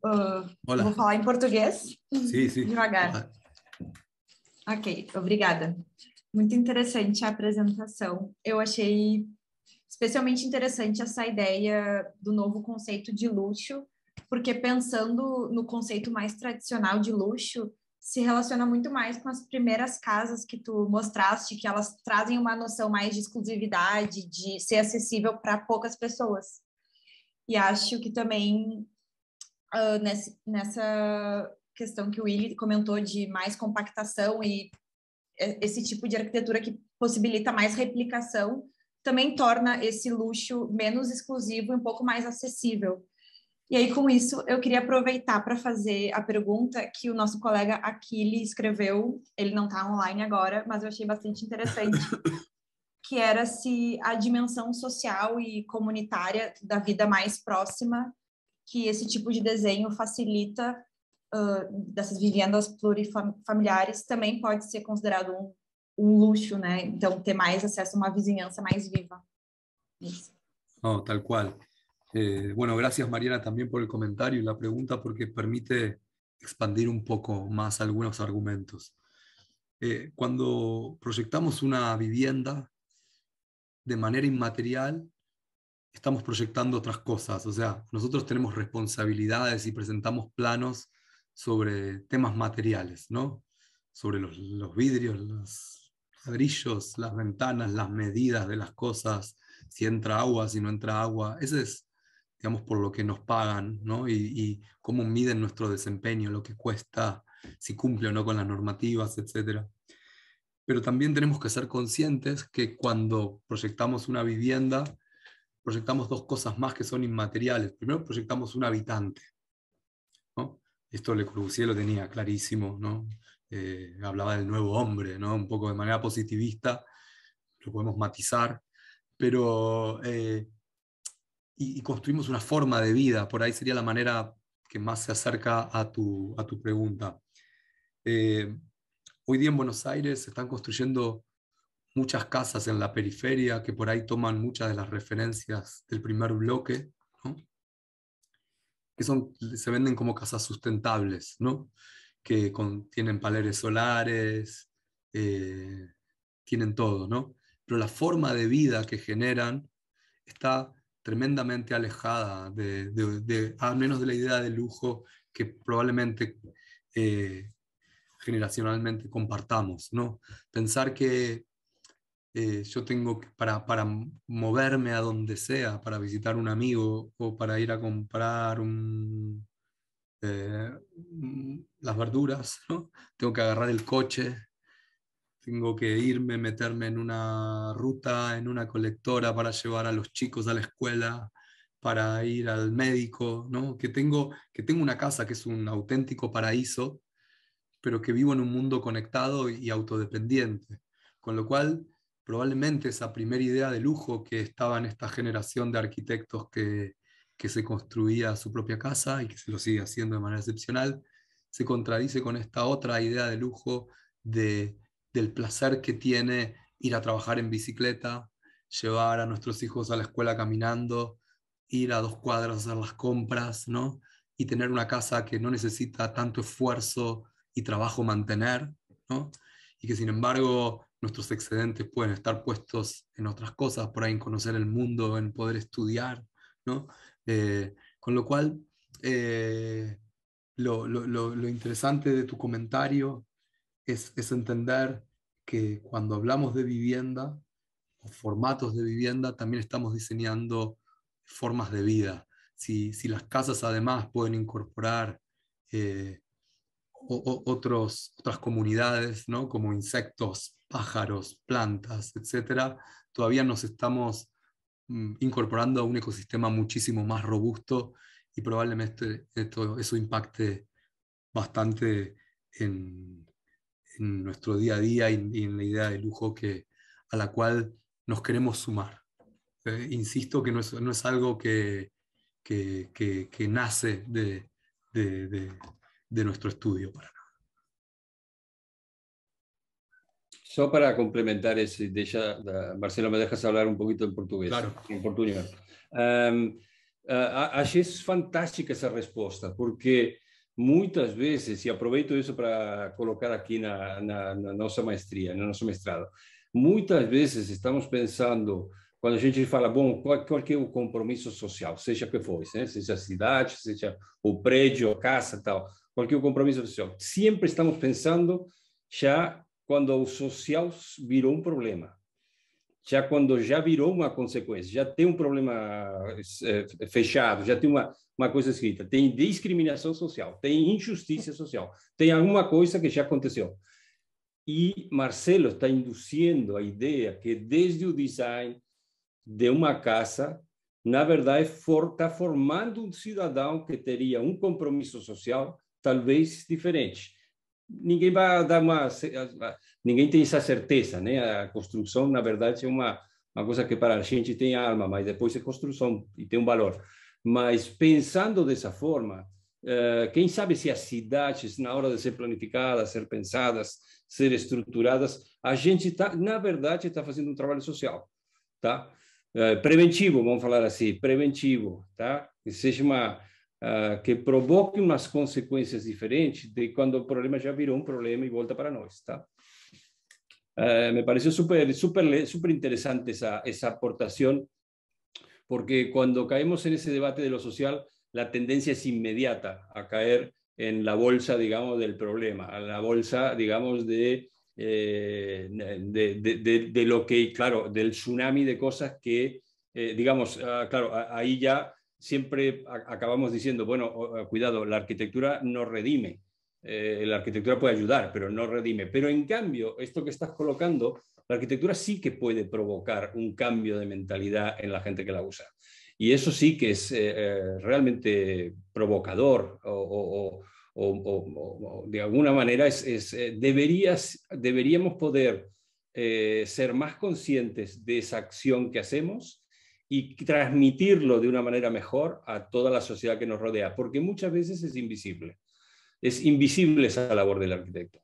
uh, vou falar em português. Sim, sim. Devagar. Olá. Ok, obrigada. Muito interessante a apresentação. Eu achei especialmente interessante essa ideia do novo conceito de luxo, porque pensando no conceito mais tradicional de luxo, se relaciona muito mais com as primeiras casas que tu mostraste, que elas trazem uma noção mais de exclusividade, de ser acessível para poucas pessoas. E acho que também uh, nessa questão que o Willi comentou de mais compactação e é, esse tipo de arquitetura que possibilita mais replicação, também torna esse luxo menos exclusivo e um pouco mais acessível. E aí, com isso, eu queria aproveitar para fazer a pergunta que o nosso colega Aquile escreveu. Ele não está online agora, mas eu achei bastante interessante. [laughs] que era se a dimensão social e comunitária da vida mais próxima que esse tipo de desenho facilita uh, dessas vivendas plurifamiliares também pode ser considerado um, um, luxo, né? Então ter mais acesso a uma vizinhança mais viva. Isso. Oh, tal qual. Eh, bueno, gracias Mariana también por el comentario y la pregunta porque permite expandir un poco más algunos argumentos. Eh, cuando proyectamos una vivienda de manera inmaterial, estamos proyectando otras cosas. O sea, nosotros tenemos responsabilidades y presentamos planos sobre temas materiales, ¿no? Sobre los, los vidrios, los ladrillos, las ventanas, las medidas de las cosas, si entra agua, si no entra agua. Ese es digamos, por lo que nos pagan, ¿no? Y, cómo miden nuestro desempeño, lo que cuesta, si cumple o no con las normativas, etc. Pero también tenemos que ser conscientes que cuando proyectamos una vivienda, proyectamos dos cosas más que son inmateriales. Primero, proyectamos un habitante. ¿no? Esto Le Corbusier lo tenía clarísimo, ¿no? Eh, hablaba del nuevo hombre, ¿no? un poco de manera positivista, lo podemos matizar, pero eh, y, construimos una forma de vida. Por ahí sería la manera que más se acerca a tu, pregunta. Eh, hoy día en Buenos Aires se están construyendo muchas casas en la periferia que por ahí toman muchas de las referencias del primer bloque, que son, se venden como casas sustentables, ¿no? que tienen paleres solares, eh, tienen todo, ¿no? pero la forma de vida que generan está tremendamente alejada, de, al menos de la idea de lujo que probablemente eh, generacionalmente compartamos. ¿no? Pensar que eh, yo tengo que, para, moverme a donde sea, para visitar un amigo o para ir a comprar eh, las verduras, ¿no? tengo que agarrar el coche tengo que irme, meterme en una ruta, en una colectora para llevar a los chicos a la escuela, para ir al médico, ¿no? que, tengo, que tengo una casa que es un auténtico paraíso, pero que vivo en un mundo conectado y autodependiente. Con lo cual, probablemente esa primera idea de lujo que estaba en esta generación de arquitectos que, que se construía su propia casa y que se lo sigue haciendo de manera excepcional, se contradice con esta otra idea de lujo de del placer que tiene ir a trabajar en bicicleta, llevar a nuestros hijos a la escuela caminando, ir a dos cuadras a hacer las compras, ¿no? Y tener una casa que no necesita tanto esfuerzo y trabajo mantener, ¿no? Y que sin embargo nuestros excedentes pueden estar puestos en otras cosas, por ahí en conocer el mundo, en poder estudiar, ¿no? Eh, con lo cual, eh, lo, lo interesante de tu comentario es, entender que cuando hablamos de vivienda o formatos de vivienda, también estamos diseñando formas de vida. Si, las casas además pueden incorporar eh, otros, otras comunidades, ¿no? como insectos, pájaros, plantas, etc., todavía nos estamos mm, incorporando a un ecosistema muchísimo más robusto y probablemente eso impacte bastante en, en nuestro día a día y, en la idea de lujo que, a la cual nos queremos sumar. ¿eh? insisto que no es, no es algo que, que, que, nace de, de, de, nuestro estudio para nada. para complementar ese de ella, Marcelo, me dejas hablar un poquito en portugués. Claro. En portugués. Um, es fantástica esa respuesta, porque muitas vezes, e aproveito isso para colocar aqui na, na, na, nossa maestria, no nosso mestrado, muitas vezes estamos pensando, quando a gente fala, bom, qual, qual que é o compromisso social, seja que for, né? seja a cidade, seja o prédio, a casa tal, qual que é o compromisso social? Sempre estamos pensando já quando o social virou um problema já quando já virou uma consequência, já tem um problema eh, fechado, já tem uma, uma coisa escrita, tem discriminação social, tem injustiça social, tem alguma coisa que já aconteceu. E Marcelo está induzindo a ideia que desde o design de uma casa, na verdade, está formando um cidadão que teria um compromisso social talvez diferente ninguém vai dar uma ninguém tem essa certeza né a construção na verdade é uma uma coisa que para a gente tem alma mas depois é construção e tem um valor mas pensando dessa forma eh, quem sabe se as cidades na hora de ser planificadas ser pensadas ser estruturadas a gente está na verdade está fazendo um trabalho social tá eh, preventivo vamos falar assim preventivo tá que seja uma Ah, que provoque unas consecuencias diferentes de cuando el problema ya viró un problema y vuelta para no está eh, me pareció súper super, super interesante esa, esa aportación, porque cuando caemos en ese debate de lo social, la tendencia es inmediata a caer en la bolsa, digamos, del problema, a la bolsa, digamos, de, eh, de, de, lo que, claro, del tsunami de cosas que, eh, digamos, ah, claro, ahí ya siempre acabamos diciendo, bueno, eh, cuidado, la arquitectura no redime, eh, la arquitectura puede ayudar, pero no redime. Pero en cambio, esto que estás colocando, la arquitectura sí que puede provocar un cambio de mentalidad en la gente que la usa. Y eso sí que es eh, realmente provocador o, de alguna manera deberías, deberíamos poder ser más conscientes de esa acción que hacemos y transmitirlo de una manera mejor a toda la sociedad que nos rodea, porque muchas veces es invisible. Es invisible esa labor del arquitecto.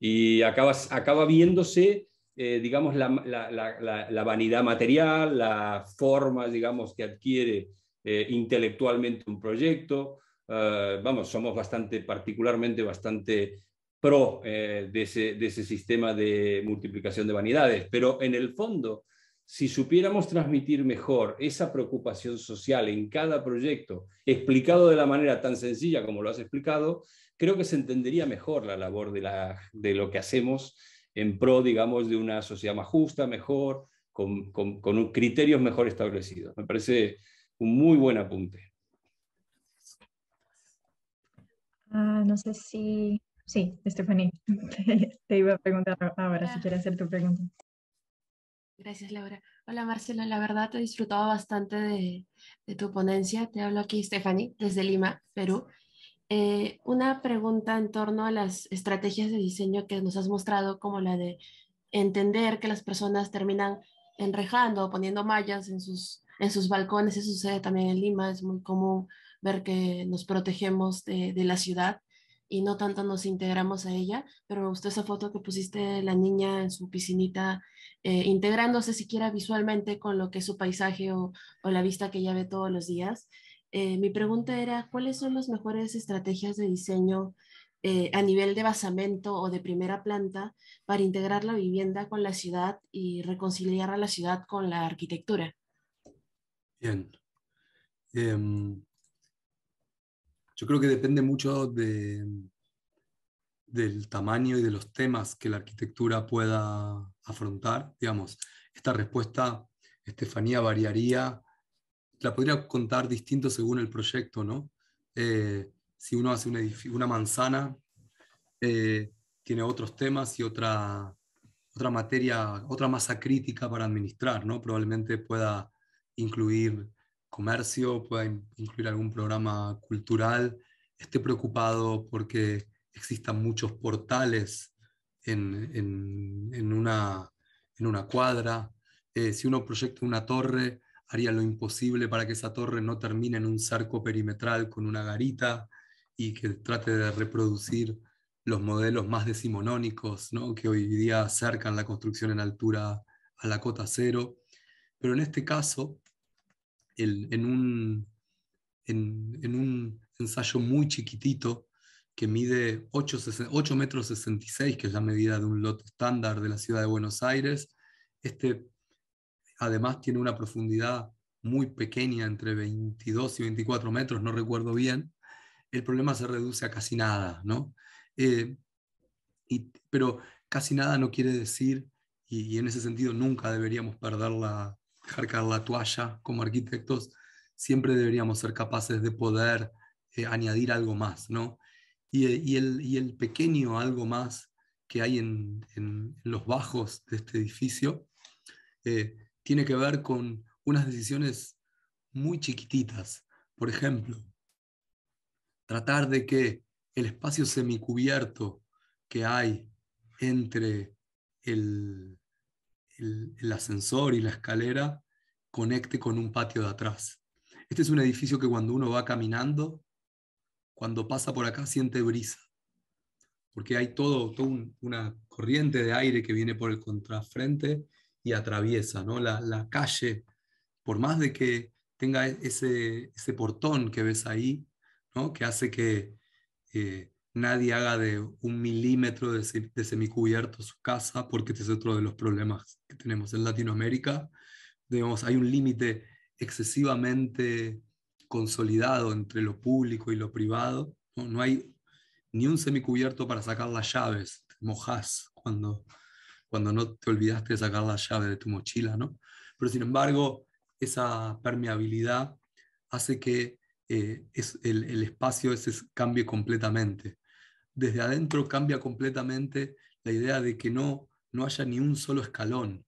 Y acaba, acaba viéndose, eh, digamos, la, la, la, la, vanidad material, la forma, digamos, que adquiere eh, intelectualmente un proyecto. Eh, vamos, somos bastante, particularmente bastante pro de, ese, de ese sistema de multiplicación de vanidades, pero en el fondo si supiéramos transmitir mejor esa preocupación social en cada proyecto, explicado de la manera tan sencilla como lo has explicado, creo que se entendería mejor la labor de, lo que hacemos en pro, digamos, de una sociedad más justa, mejor, con, criterios mejor establecidos. Me parece un muy buen apunte. Ah, no sé si... Sí, Stephanie, [laughs] te, iba a preguntar ahora si ah. quieres hacer tu pregunta. Gracias, Laura. Hola, Marcela. La verdad, he disfrutado bastante de, tu ponencia. Te hablo aquí, Stephanie, desde Lima, Perú. Eh, una pregunta en torno a las estrategias de diseño que nos has mostrado, como la de entender que las personas terminan enrejando o poniendo mallas en sus, en sus balcones. Eso sucede también en Lima. Es muy común ver que nos protegemos de, de la ciudad y no tanto nos integramos a ella, pero me gustó esa foto que pusiste la niña en su piscinita, eh, integrándose siquiera visualmente con lo que es su paisaje o, la vista que ella ve todos los días. Eh, mi pregunta era, ¿cuáles son las mejores estrategias de diseño eh, a nivel de basamento o de primera planta para integrar la vivienda con la ciudad y reconciliar a la ciudad con la arquitectura? Bien. Em, yo creo que depende mucho de, del tamaño y de los temas que la arquitectura pueda afrontar. Digamos, esta respuesta, Estefanía, variaría, la podría contar distinto según el proyecto, ¿no? Eh, si uno hace una, manzana, eh, tiene otros temas y otra, otra materia, otra masa crítica para administrar, ¿no? Probablemente pueda incluir comercio, pueda incluir algún programa cultural, esté preocupado porque existan muchos portales en, una, en una, cuadra. Eh, si uno proyecta una torre, haría lo imposible para que esa torre no termine en un cerco perimetral con una garita y que trate de reproducir los modelos más decimonónicos que hoy día acercan la construcción en altura a la cota cero. Pero en este caso, en, un, en, un ensayo muy chiquitito que mide 8, metros 66, que es la medida de un lote estándar de la ciudad de Buenos Aires. Este además tiene una profundidad muy pequeña, entre 22 y 24 metros, no recuerdo bien, el problema se reduce a casi nada, ¿no? Eh, y, pero casi nada no quiere decir, y, y, en ese sentido nunca deberíamos perder la, dejar la toalla como arquitectos, siempre deberíamos ser capaces de poder eh, añadir algo más, ¿no? Eh, y, el, pequeño algo más que hay en, los bajos de este edificio eh, tiene que ver con unas decisiones muy chiquititas. Por ejemplo, tratar de que el espacio semicubierto que hay entre el, el, ascensor y la escalera conecte con un patio de atrás. Este es un edificio que cuando uno va caminando, cuando pasa por acá siente brisa, porque hay todo, una corriente de aire que viene por el contrafrente y atraviesa ¿no? la, calle, por más de que tenga ese, ese portón que ves ahí, ¿no? que hace que eh, nadie haga de un milímetro de, semicubierto su casa, porque este es otro de los problemas que tenemos en Latinoamérica. hay un límite excesivamente consolidado entre lo público y lo privado. No, hay ni un semicubierto para sacar las llaves. Te mojás cuando, cuando no te olvidaste de sacar la llaves de tu mochila, Pero sin embargo, esa permeabilidad hace que eh, es, el, el, espacio ese cambie completamente desde adentro cambia completamente la idea de que no, no haya ni un solo escalón,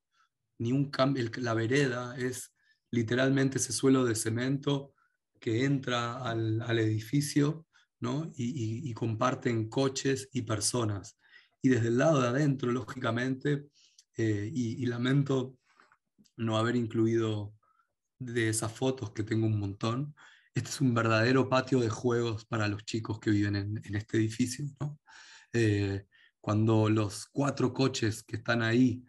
ni un cambio, la vereda es literalmente ese suelo de cemento que entra al, edificio y, comparten coches y personas. Y desde el lado de adentro, lógicamente, eh, y, y lamento no haber incluido de esas fotos que tengo un montón, este es un verdadero patio de juegos para los chicos que viven en, este edificio. ¿no? Eh, cuando los cuatro coches que están ahí,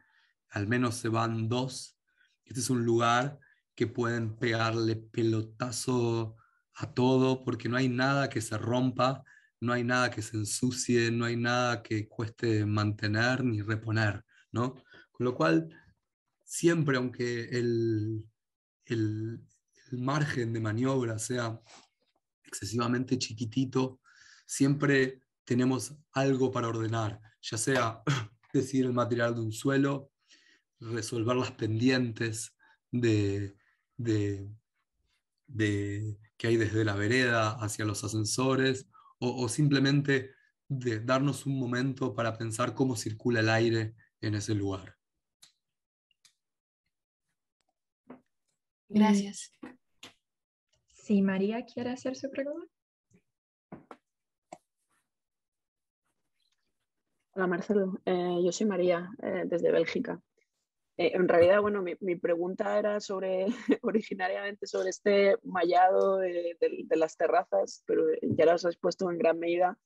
al menos se van dos, este es un lugar que pueden pegarle pelotazo a todo porque no hay nada que se rompa, no hay nada que se ensucie, no hay nada que cueste mantener ni reponer, ¿no? Con lo cual, siempre aunque el, el, el margen de maniobra sea excesivamente chiquitito, siempre tenemos algo para ordenar, ya sea [clears throat] decidir el material de un suelo, resolver las pendientes de, que hay desde la vereda hacia los ascensores, o, simplemente de darnos un momento para pensar cómo circula el aire en ese lugar. Gracias. ¿Y María quiere hacer su pregunta. Hola Marcelo, eh, yo soy María eh, desde Bélgica. Eh, en realidad, bueno, mi, pregunta era sobre, [laughs] originariamente sobre este mallado de, las terrazas, pero ya las has puesto en gran medida.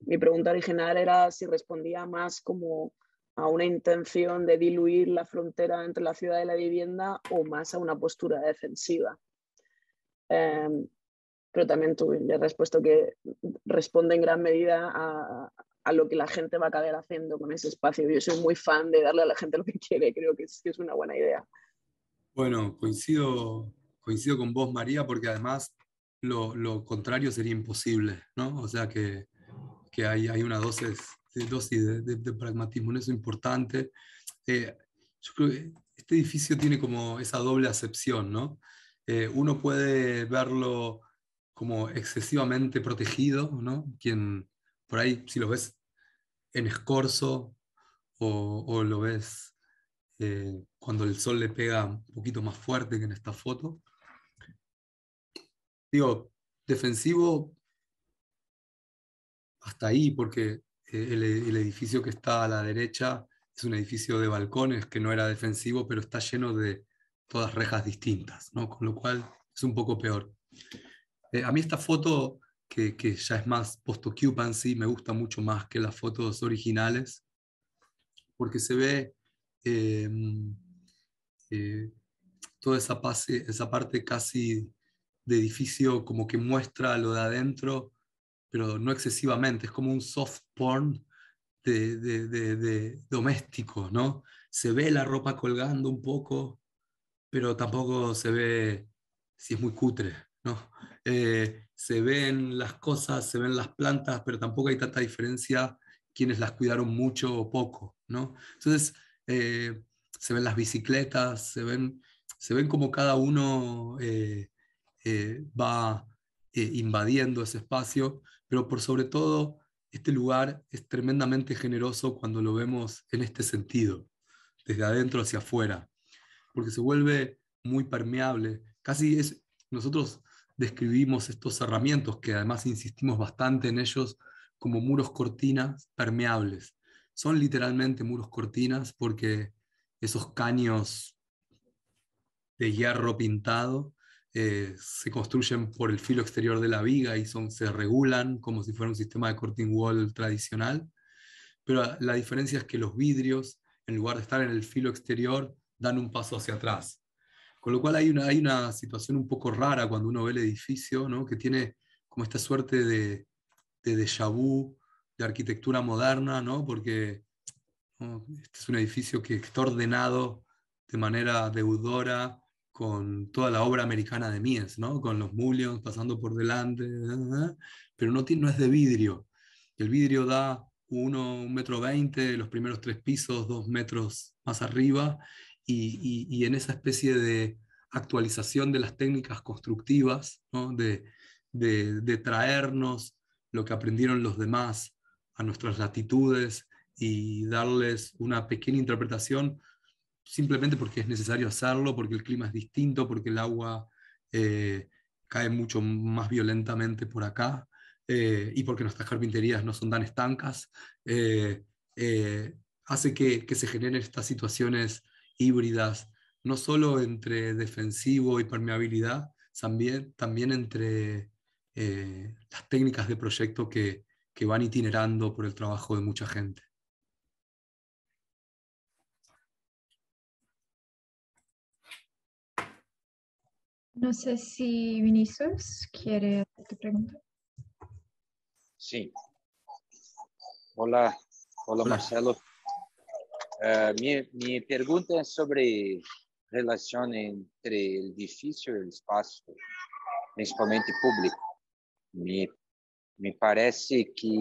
Mi pregunta original era si respondía más como a una intención de diluir la frontera entre la ciudad y la vivienda o más a una postura defensiva. Em, pero también tú ya has respuesto que responde en gran medida a, a, lo que la gente va a acabar haciendo con ese espacio. Yo soy muy fan de darle a la gente lo que quiere, creo que es, que es una buena idea. Bueno, coincido, coincido con vos, María, porque además lo, lo contrario sería imposible, ¿no? O sea que, que hay, hay, una dosis, dosis de, pragmatismo en eso importante. Eh, yo creo que este edificio tiene como esa doble acepción, ¿no? Eh, uno puede verlo como excesivamente protegido, ¿no? Quien por ahí, si lo ves en escorzo o, lo ves eh, cuando el sol le pega un poquito más fuerte que en esta foto. Digo, defensivo hasta ahí, porque eh, el, edificio que está a la derecha es un edificio de balcones que no era defensivo, pero está lleno de todas rejas distintas, ¿no? con lo cual es un poco peor. Eh, a mí esta foto, que, que ya es más post-occupancy, me gusta mucho más que las fotos originales, porque se ve eh, eh, toda esa, esa parte casi de edificio como que muestra lo de adentro, pero no excesivamente, es como un soft porn de, de, de, de doméstico, ¿no? Se ve la ropa colgando un poco, pero tampoco se ve si es muy cutre, ¿no? Eh, se ven las cosas, se ven las plantas, pero tampoco hay tanta diferencia quienes las cuidaron mucho o poco, ¿no? Entonces, eh, se ven las bicicletas, se ven, se ven como cada uno eh, va invadiendo ese espacio, pero por sobre todo, este lugar es tremendamente generoso cuando lo vemos en este sentido, desde adentro hacia afuera porque se vuelve muy permeable. Casi es, nosotros describimos estos cerramientos, que además insistimos bastante en ellos, como muros cortinas permeables. Son literalmente muros cortinas porque esos caños de hierro pintado eh, se construyen por el filo exterior de la viga y son, se regulan como si fuera un sistema de curtain wall tradicional. Pero la diferencia es que los vidrios, en lugar de estar en el filo exterior, dan un paso hacia atrás. Con lo cual hay una, hay una situación un poco rara cuando uno ve el edificio, ¿no? que tiene como esta suerte de, de déjà vu, de arquitectura moderna, ¿no? porque este es un edificio que está ordenado de manera deudora con toda la obra americana de Mies, ¿no? con los mullions pasando por delante, pero no, no es de vidrio. El vidrio da 1,20 un metro veinte, los primeros tres pisos, dos metros más arriba, y, en esa especie de actualización de las técnicas constructivas, de, traernos lo que aprendieron los demás a nuestras latitudes y darles una pequeña interpretación, simplemente porque es necesario hacerlo, porque el clima es distinto, porque el agua eh, cae mucho más violentamente por acá eh, y porque nuestras carpinterías no son tan estancas, eh, hace que, que, se generen estas situaciones híbridas, no solo entre defensivo y permeabilidad, también, también entre eh, las técnicas de proyecto que, van itinerando por el trabajo de mucha gente. No sé si Vinicius quiere hacer tu pregunta. Sí. hola, hola. Marcelo. minha, eh, minha pergunta é sobre relação entre o edifício e o espaço, principalmente público. Me, me parece que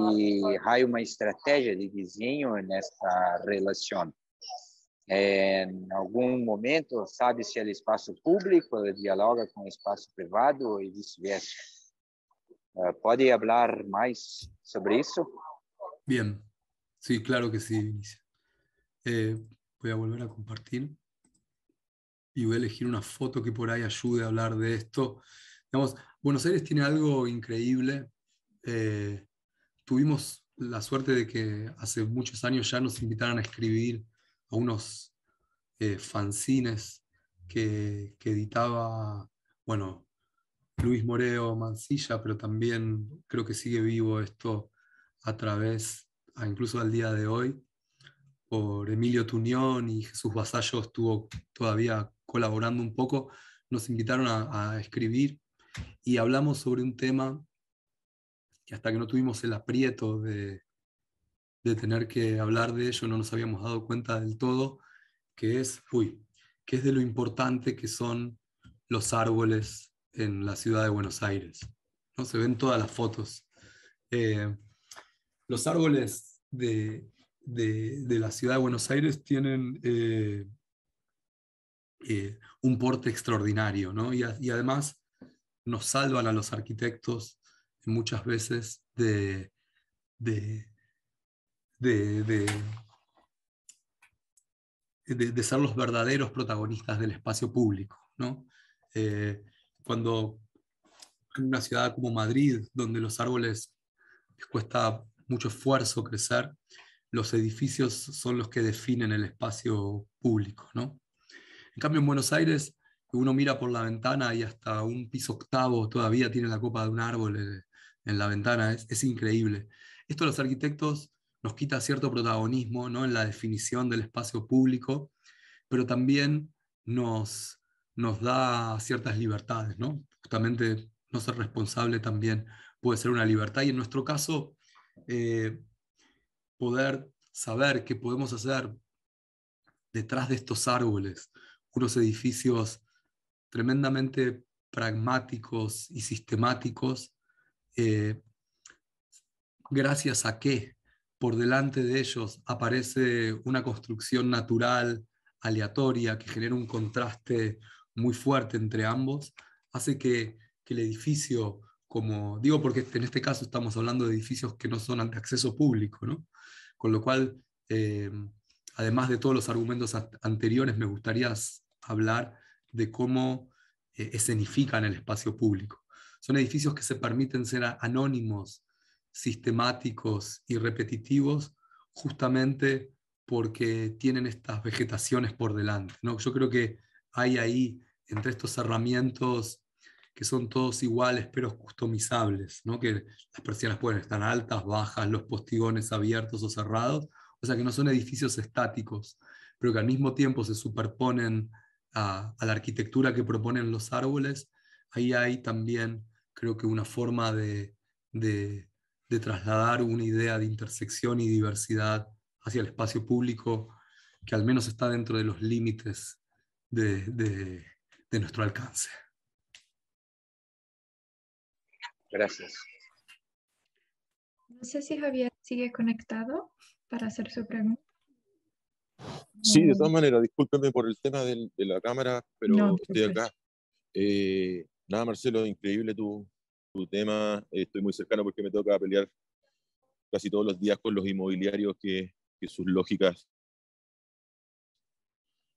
há uma estratégia de desenho nessa relação. Em algum momento, sabe se é espaço público, dialoga com o espaço privado e vice-versa. Uh, eh, pode falar mais sobre isso? Bem, sim, claro que sim, Vinícius. Eh, voy a volver a compartir y voy a elegir una foto que por ahí ayude a hablar de esto. Digamos, Buenos Aires tiene algo increíble. Eh, tuvimos la suerte de que hace muchos años ya nos invitaron a escribir a unos eh, fanzines que, que, editaba, bueno, Luis Moreo Mancilla, pero también creo que sigue vivo esto a través, incluso al día de hoy, por Emilio Tunión y Jesús vasallos estuvo todavía colaborando un poco, nos invitaron a, escribir y hablamos sobre un tema que hasta que no tuvimos el aprieto de, tener que hablar de ello, no nos habíamos dado cuenta del todo, que es, que es de lo importante que son los árboles en la ciudad de Buenos Aires. ¿no? Se ven todas las fotos. Eh, los árboles de, de, la ciudad de Buenos Aires tienen eh, eh, un porte extraordinario, y, además nos salvan a los arquitectos muchas veces de, de, ser los verdaderos protagonistas del espacio público. Eh, cuando en una ciudad como Madrid, donde los árboles les cuesta mucho esfuerzo crecer, los edificios son los que definen el espacio público. ¿no? En cambio, en Buenos Aires, uno mira por la ventana y hasta un piso octavo todavía tiene la copa de un árbol en, la ventana, es, increíble. Esto a los arquitectos nos quita cierto protagonismo ¿no? en la definición del espacio público, pero también nos, nos da ciertas libertades, ¿no? Justamente no ser responsable también puede ser una libertad y en nuestro caso eh, poder saber qué podemos hacer detrás de estos árboles, unos edificios tremendamente pragmáticos y sistemáticos, eh, gracias a que por delante de ellos aparece una construcción natural, aleatoria, que genera un contraste muy fuerte entre ambos, hace que, que el edificio, como digo, porque en este caso estamos hablando de edificios que no son de acceso público, ¿no? Con lo cual, eh, además de todos los argumentos anteriores, me gustaría hablar de cómo eh, escenifican el espacio público. Son edificios que se permiten ser anónimos, sistemáticos y repetitivos, justamente porque tienen estas vegetaciones por delante. ¿no? Yo creo que hay ahí, entre estos herramientas que son todos iguales pero customizables, que las persianas pueden estar altas, bajas, los postigones abiertos o cerrados, o sea que no son edificios estáticos, pero que al mismo tiempo se superponen a, la arquitectura que proponen los árboles, ahí hay también creo que una forma de, trasladar una idea de intersección y diversidad hacia el espacio público que al menos está dentro de los límites de nuestro alcance. Gracias. No sé si Javier sigue conectado para hacer su pregunta. Sí, de todas maneras, discúlpenme por el tema de la cámara, pero estoy acá. Eh, nada, Marcelo, increíble tu, tu tema. estoy muy cercano porque me toca pelear casi todos los días con los inmobiliarios que, que sus lógicas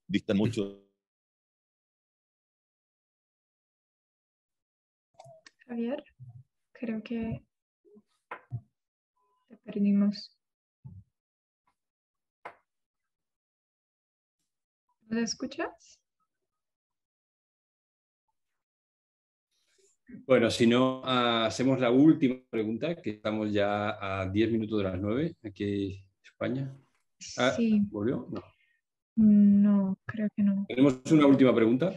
distan mucho. Javier. Creo que te perdimos. ¿Me escuchas? Bueno, si no, hacemos la última pregunta, que estamos ya a 10 minutos de las 9, aquí en España. Ah, ¿Volvió? No. No, creo que no. ¿Tenemos una última pregunta?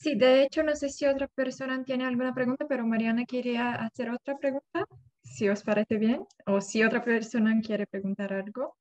Sí, de hecho, no sé si otra persona tiene alguna pregunta, pero Mariana quería hacer otra pregunta, si os parece bien, o si otra persona quiere preguntar algo.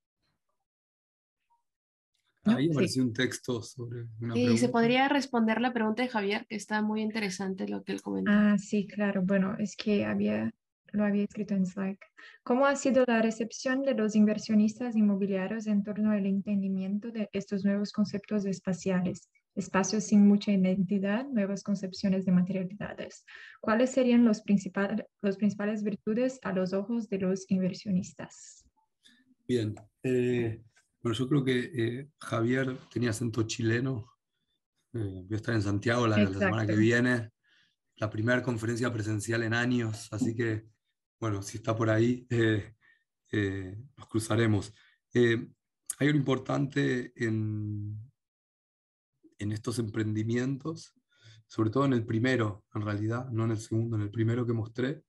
Ahí apareció un texto sobre una sí, se podría responder la pregunta de Javier, que está muy interesante lo que él comentó. Ah, sí, claro. Bueno, es que había, lo había escrito en Slack. ¿Cómo ha sido la recepción de los inversionistas inmobiliarios en torno al entendimiento de estos nuevos conceptos espaciales? espacios sin mucha identidad, nuevas concepciones de materialidades. ¿Cuáles serían las principal, los principales virtudes a los ojos de los inversionistas? Bien, eh, bueno, yo creo que eh, Javier tenía acento chileno. Eh, voy a estar en Santiago la, la semana que viene, la primera conferencia presencial en años, así que, bueno, si está por ahí, eh, nos cruzaremos. hay algo importante en, en estos emprendimientos, sobre todo en el primero, en realidad, no en el segundo, en el primero que mostré,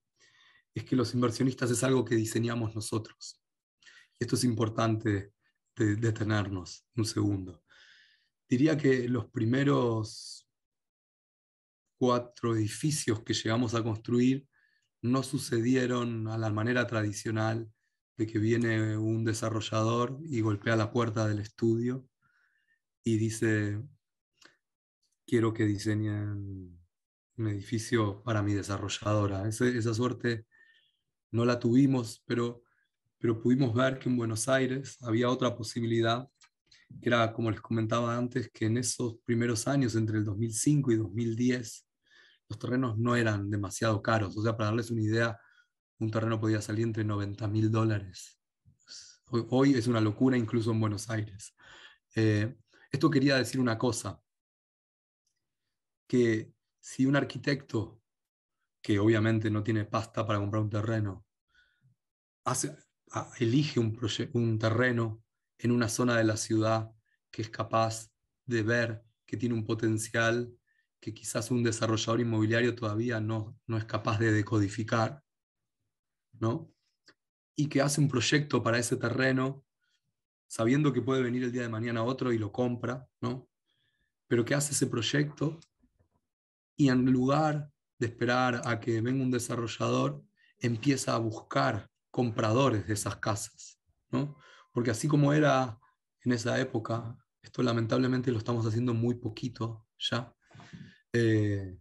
es que los inversionistas es algo que diseñamos nosotros. Esto es importante detenernos un segundo. Diría que los primeros cuatro edificios que llegamos a construir no sucedieron a la manera tradicional de que viene un desarrollador y golpea la puerta del estudio y dice, quiero que diseñen un edificio para mi desarrolladora. esa suerte no la tuvimos, pero, pero pudimos ver que en Buenos Aires había otra posibilidad, que era, como les comentaba antes, que en esos primeros años, entre el 2005 y 2010, los terrenos no eran demasiado caros. O sea, para darles una idea, un terreno podía salir entre 90 mil dólares. Hoy, es una locura incluso en Buenos Aires. Eh, esto quería decir una cosa que si un arquitecto, que obviamente no tiene pasta para comprar un terreno, hace, elige un, un terreno en una zona de la ciudad que es capaz de ver que tiene un potencial que quizás un desarrollador inmobiliario todavía no, no es capaz de decodificar, ¿no? Y que hace un proyecto para ese terreno, sabiendo que puede venir el día de mañana otro y lo compra, ¿no? Pero que hace ese proyecto y en lugar de esperar a que venga un desarrollador, empieza a buscar compradores de esas casas, Porque así como era en esa época, esto lamentablemente lo estamos haciendo muy poquito ya, eh,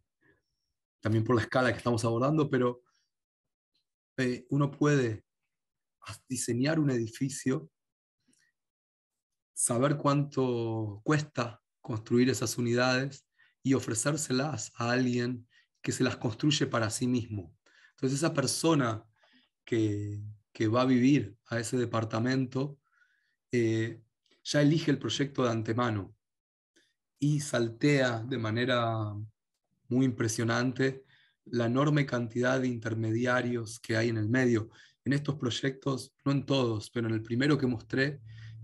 también por la escala que estamos abordando, pero eh, uno puede diseñar un edificio, saber cuánto cuesta construir esas unidades y ofrecérselas a alguien que se las construye para sí mismo. Entonces esa persona que, va a vivir a ese departamento eh, ya elige el proyecto de antemano y saltea de manera muy impresionante la enorme cantidad de intermediarios que hay en el medio. En estos proyectos, no en todos, pero en el primero que mostré,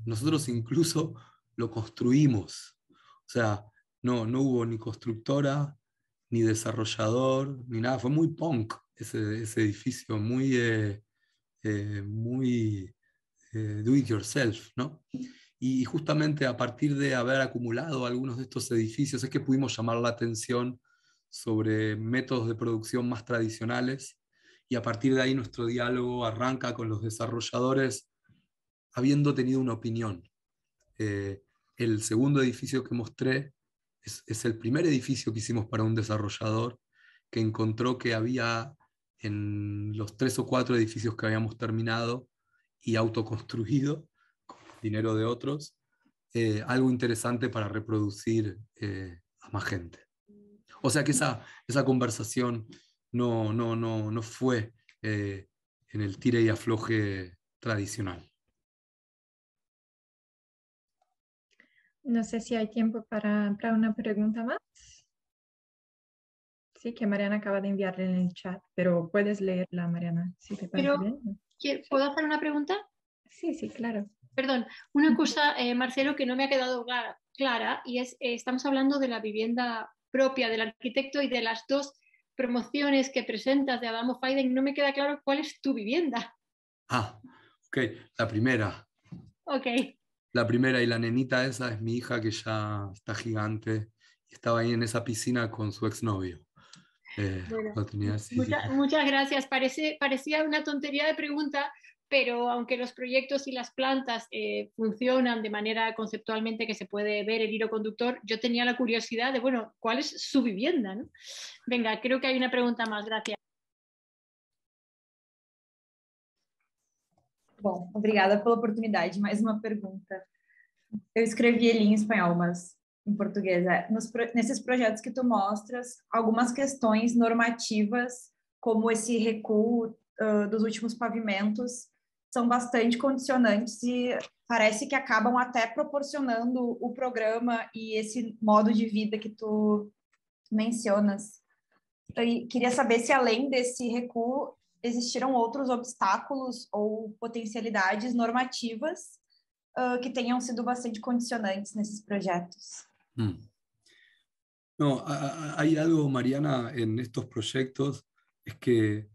nosotros incluso lo construimos. O sea, no, no hubo ni constructora, ni desarrollador, ni nada. Fue muy punk ese, ese edificio, muy, eh, eh, muy eh, do it yourself, ¿no? Y, justamente a partir de haber acumulado algunos de estos edificios es que pudimos llamar la atención sobre métodos de producción más tradicionales y a partir de ahí nuestro diálogo arranca con los desarrolladores habiendo tenido una opinión. el segundo edificio que mostré es, el primer edificio que hicimos para un desarrollador que encontró que había en los tres o cuatro edificios que habíamos terminado y autoconstruido con dinero de otros, eh, algo interesante para reproducir eh, a más gente. O sea que esa, conversación no, no, no, no fue eh, en el tire y afloje tradicional. No sé si hay tiempo para, una pregunta más. Sí, que Mariana acaba de enviarle en el chat, pero puedes leerla, Mariana, si te parece pero, ¿Puedo hacer una pregunta? Sí, sí, claro. Perdón, una cosa, eh, Marcelo, que no me ha quedado clara, y es, eh, estamos hablando de la vivienda propia del arquitecto y de las dos promociones que presentas de Adamo Faiden, no me queda claro cuál es tu vivienda. Ah, ok, la primera. Ok. La primera y la nenita esa es mi hija que ya está gigante y estaba ahí en esa piscina con su exnovio. Eh, muchas gracias. Parece, parecía una tontería de pregunta, pero aunque los proyectos y las plantas eh, funcionan de manera conceptualmente que se puede ver el hilo conductor, yo tenía la curiosidad de, bueno, ¿cuál es su vivienda? Venga, creo que hay una pregunta más. Gracias. Bom, obrigada pela oportunidade. Mais uma pergunta. Eu escrevi ele em espanhol, mas em português é. Nos, nesses projetos que tu mostras, algumas questões normativas, como esse recuo uh, dos últimos pavimentos, são bastante condicionantes e parece que acabam até proporcionando o programa e esse modo de vida que tu mencionas. Eu queria saber se além desse recuo existieron otros obstáculos o potencialidades normativas ah, que tenham sido bastante condicionantes nesses projetos? proyectos. Hmm. No, hay algo, Mariana, en estos proyectos, es que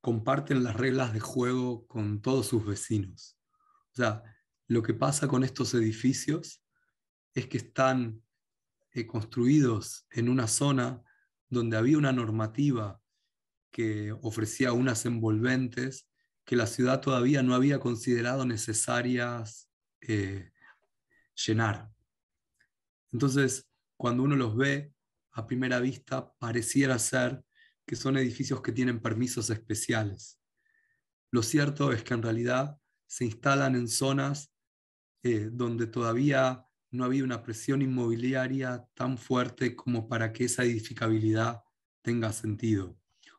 comparten las reglas de juego con todos sus vecinos. O sea, lo que pasa con estos edificios es que están eh, construidos en una zona donde había una normativa que ofrecía unas envolventes que la ciudad todavía no había considerado necesarias eh, llenar. Entonces, cuando uno los ve a primera vista, pareciera ser que son edificios que tienen permisos especiales. Lo cierto es que en realidad se instalan en zonas eh, donde todavía no había una presión inmobiliaria tan fuerte como para que esa edificabilidad tenga sentido.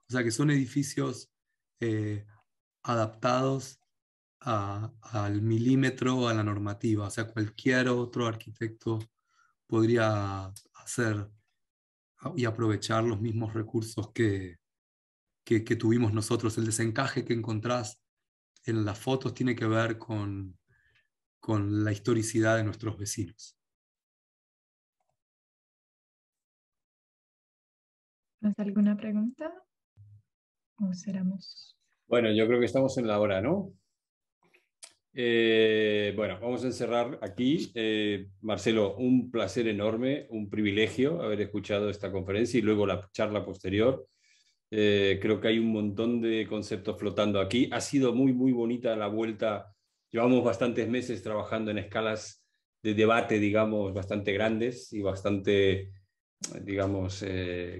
O sea, que son edificios eh, adaptados al milímetro, a la normativa. O sea, cualquier otro arquitecto podría hacer y aprovechar los mismos recursos que, que, tuvimos nosotros. El desencaje que encontrás en las fotos tiene que ver con, con la historicidad de nuestros vecinos. ¿Nos alguna pregunta? Bueno, yo creo que estamos en la hora, ¿no? Eh, bueno, vamos a encerrar aquí. Eh, Marcelo, un placer enorme, un privilegio haber escuchado esta conferencia y luego la charla posterior. Eh, creo que hay un montón de conceptos flotando aquí. Ha sido muy, muy bonita la vuelta. Llevamos bastantes meses trabajando en escalas de debate, digamos, bastante grandes y bastante, digamos,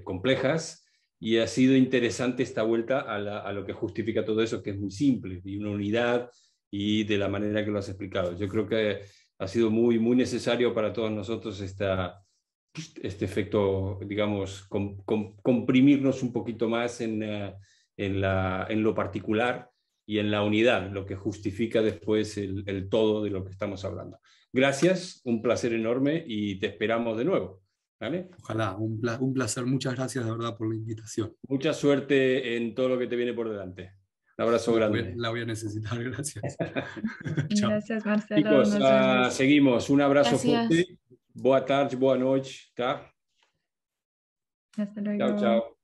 complejas. Y ha sido interesante esta vuelta a, lo que justifica todo eso, que es muy simple, y una unidad, y de la manera que lo has explicado. Yo creo que ha sido muy, muy necesario para todos nosotros este efecto, digamos, comprimirnos un poquito más eh, en, lo particular y en la unidad, lo que justifica después el todo de lo que estamos hablando. Gracias, un placer enorme y te esperamos de nuevo. Ojalá, un placer, Muchas gracias de verdad por la invitación. Mucha suerte en todo lo que te viene por delante. Un abrazo grande. La voy, a necesitar, [laughs] gracias. [laughs] gracias, Marcelo. Chicos, ah, seguimos. Un abrazo fuerte. Boa tarde, boa noche. Hasta luego. Chao, chao.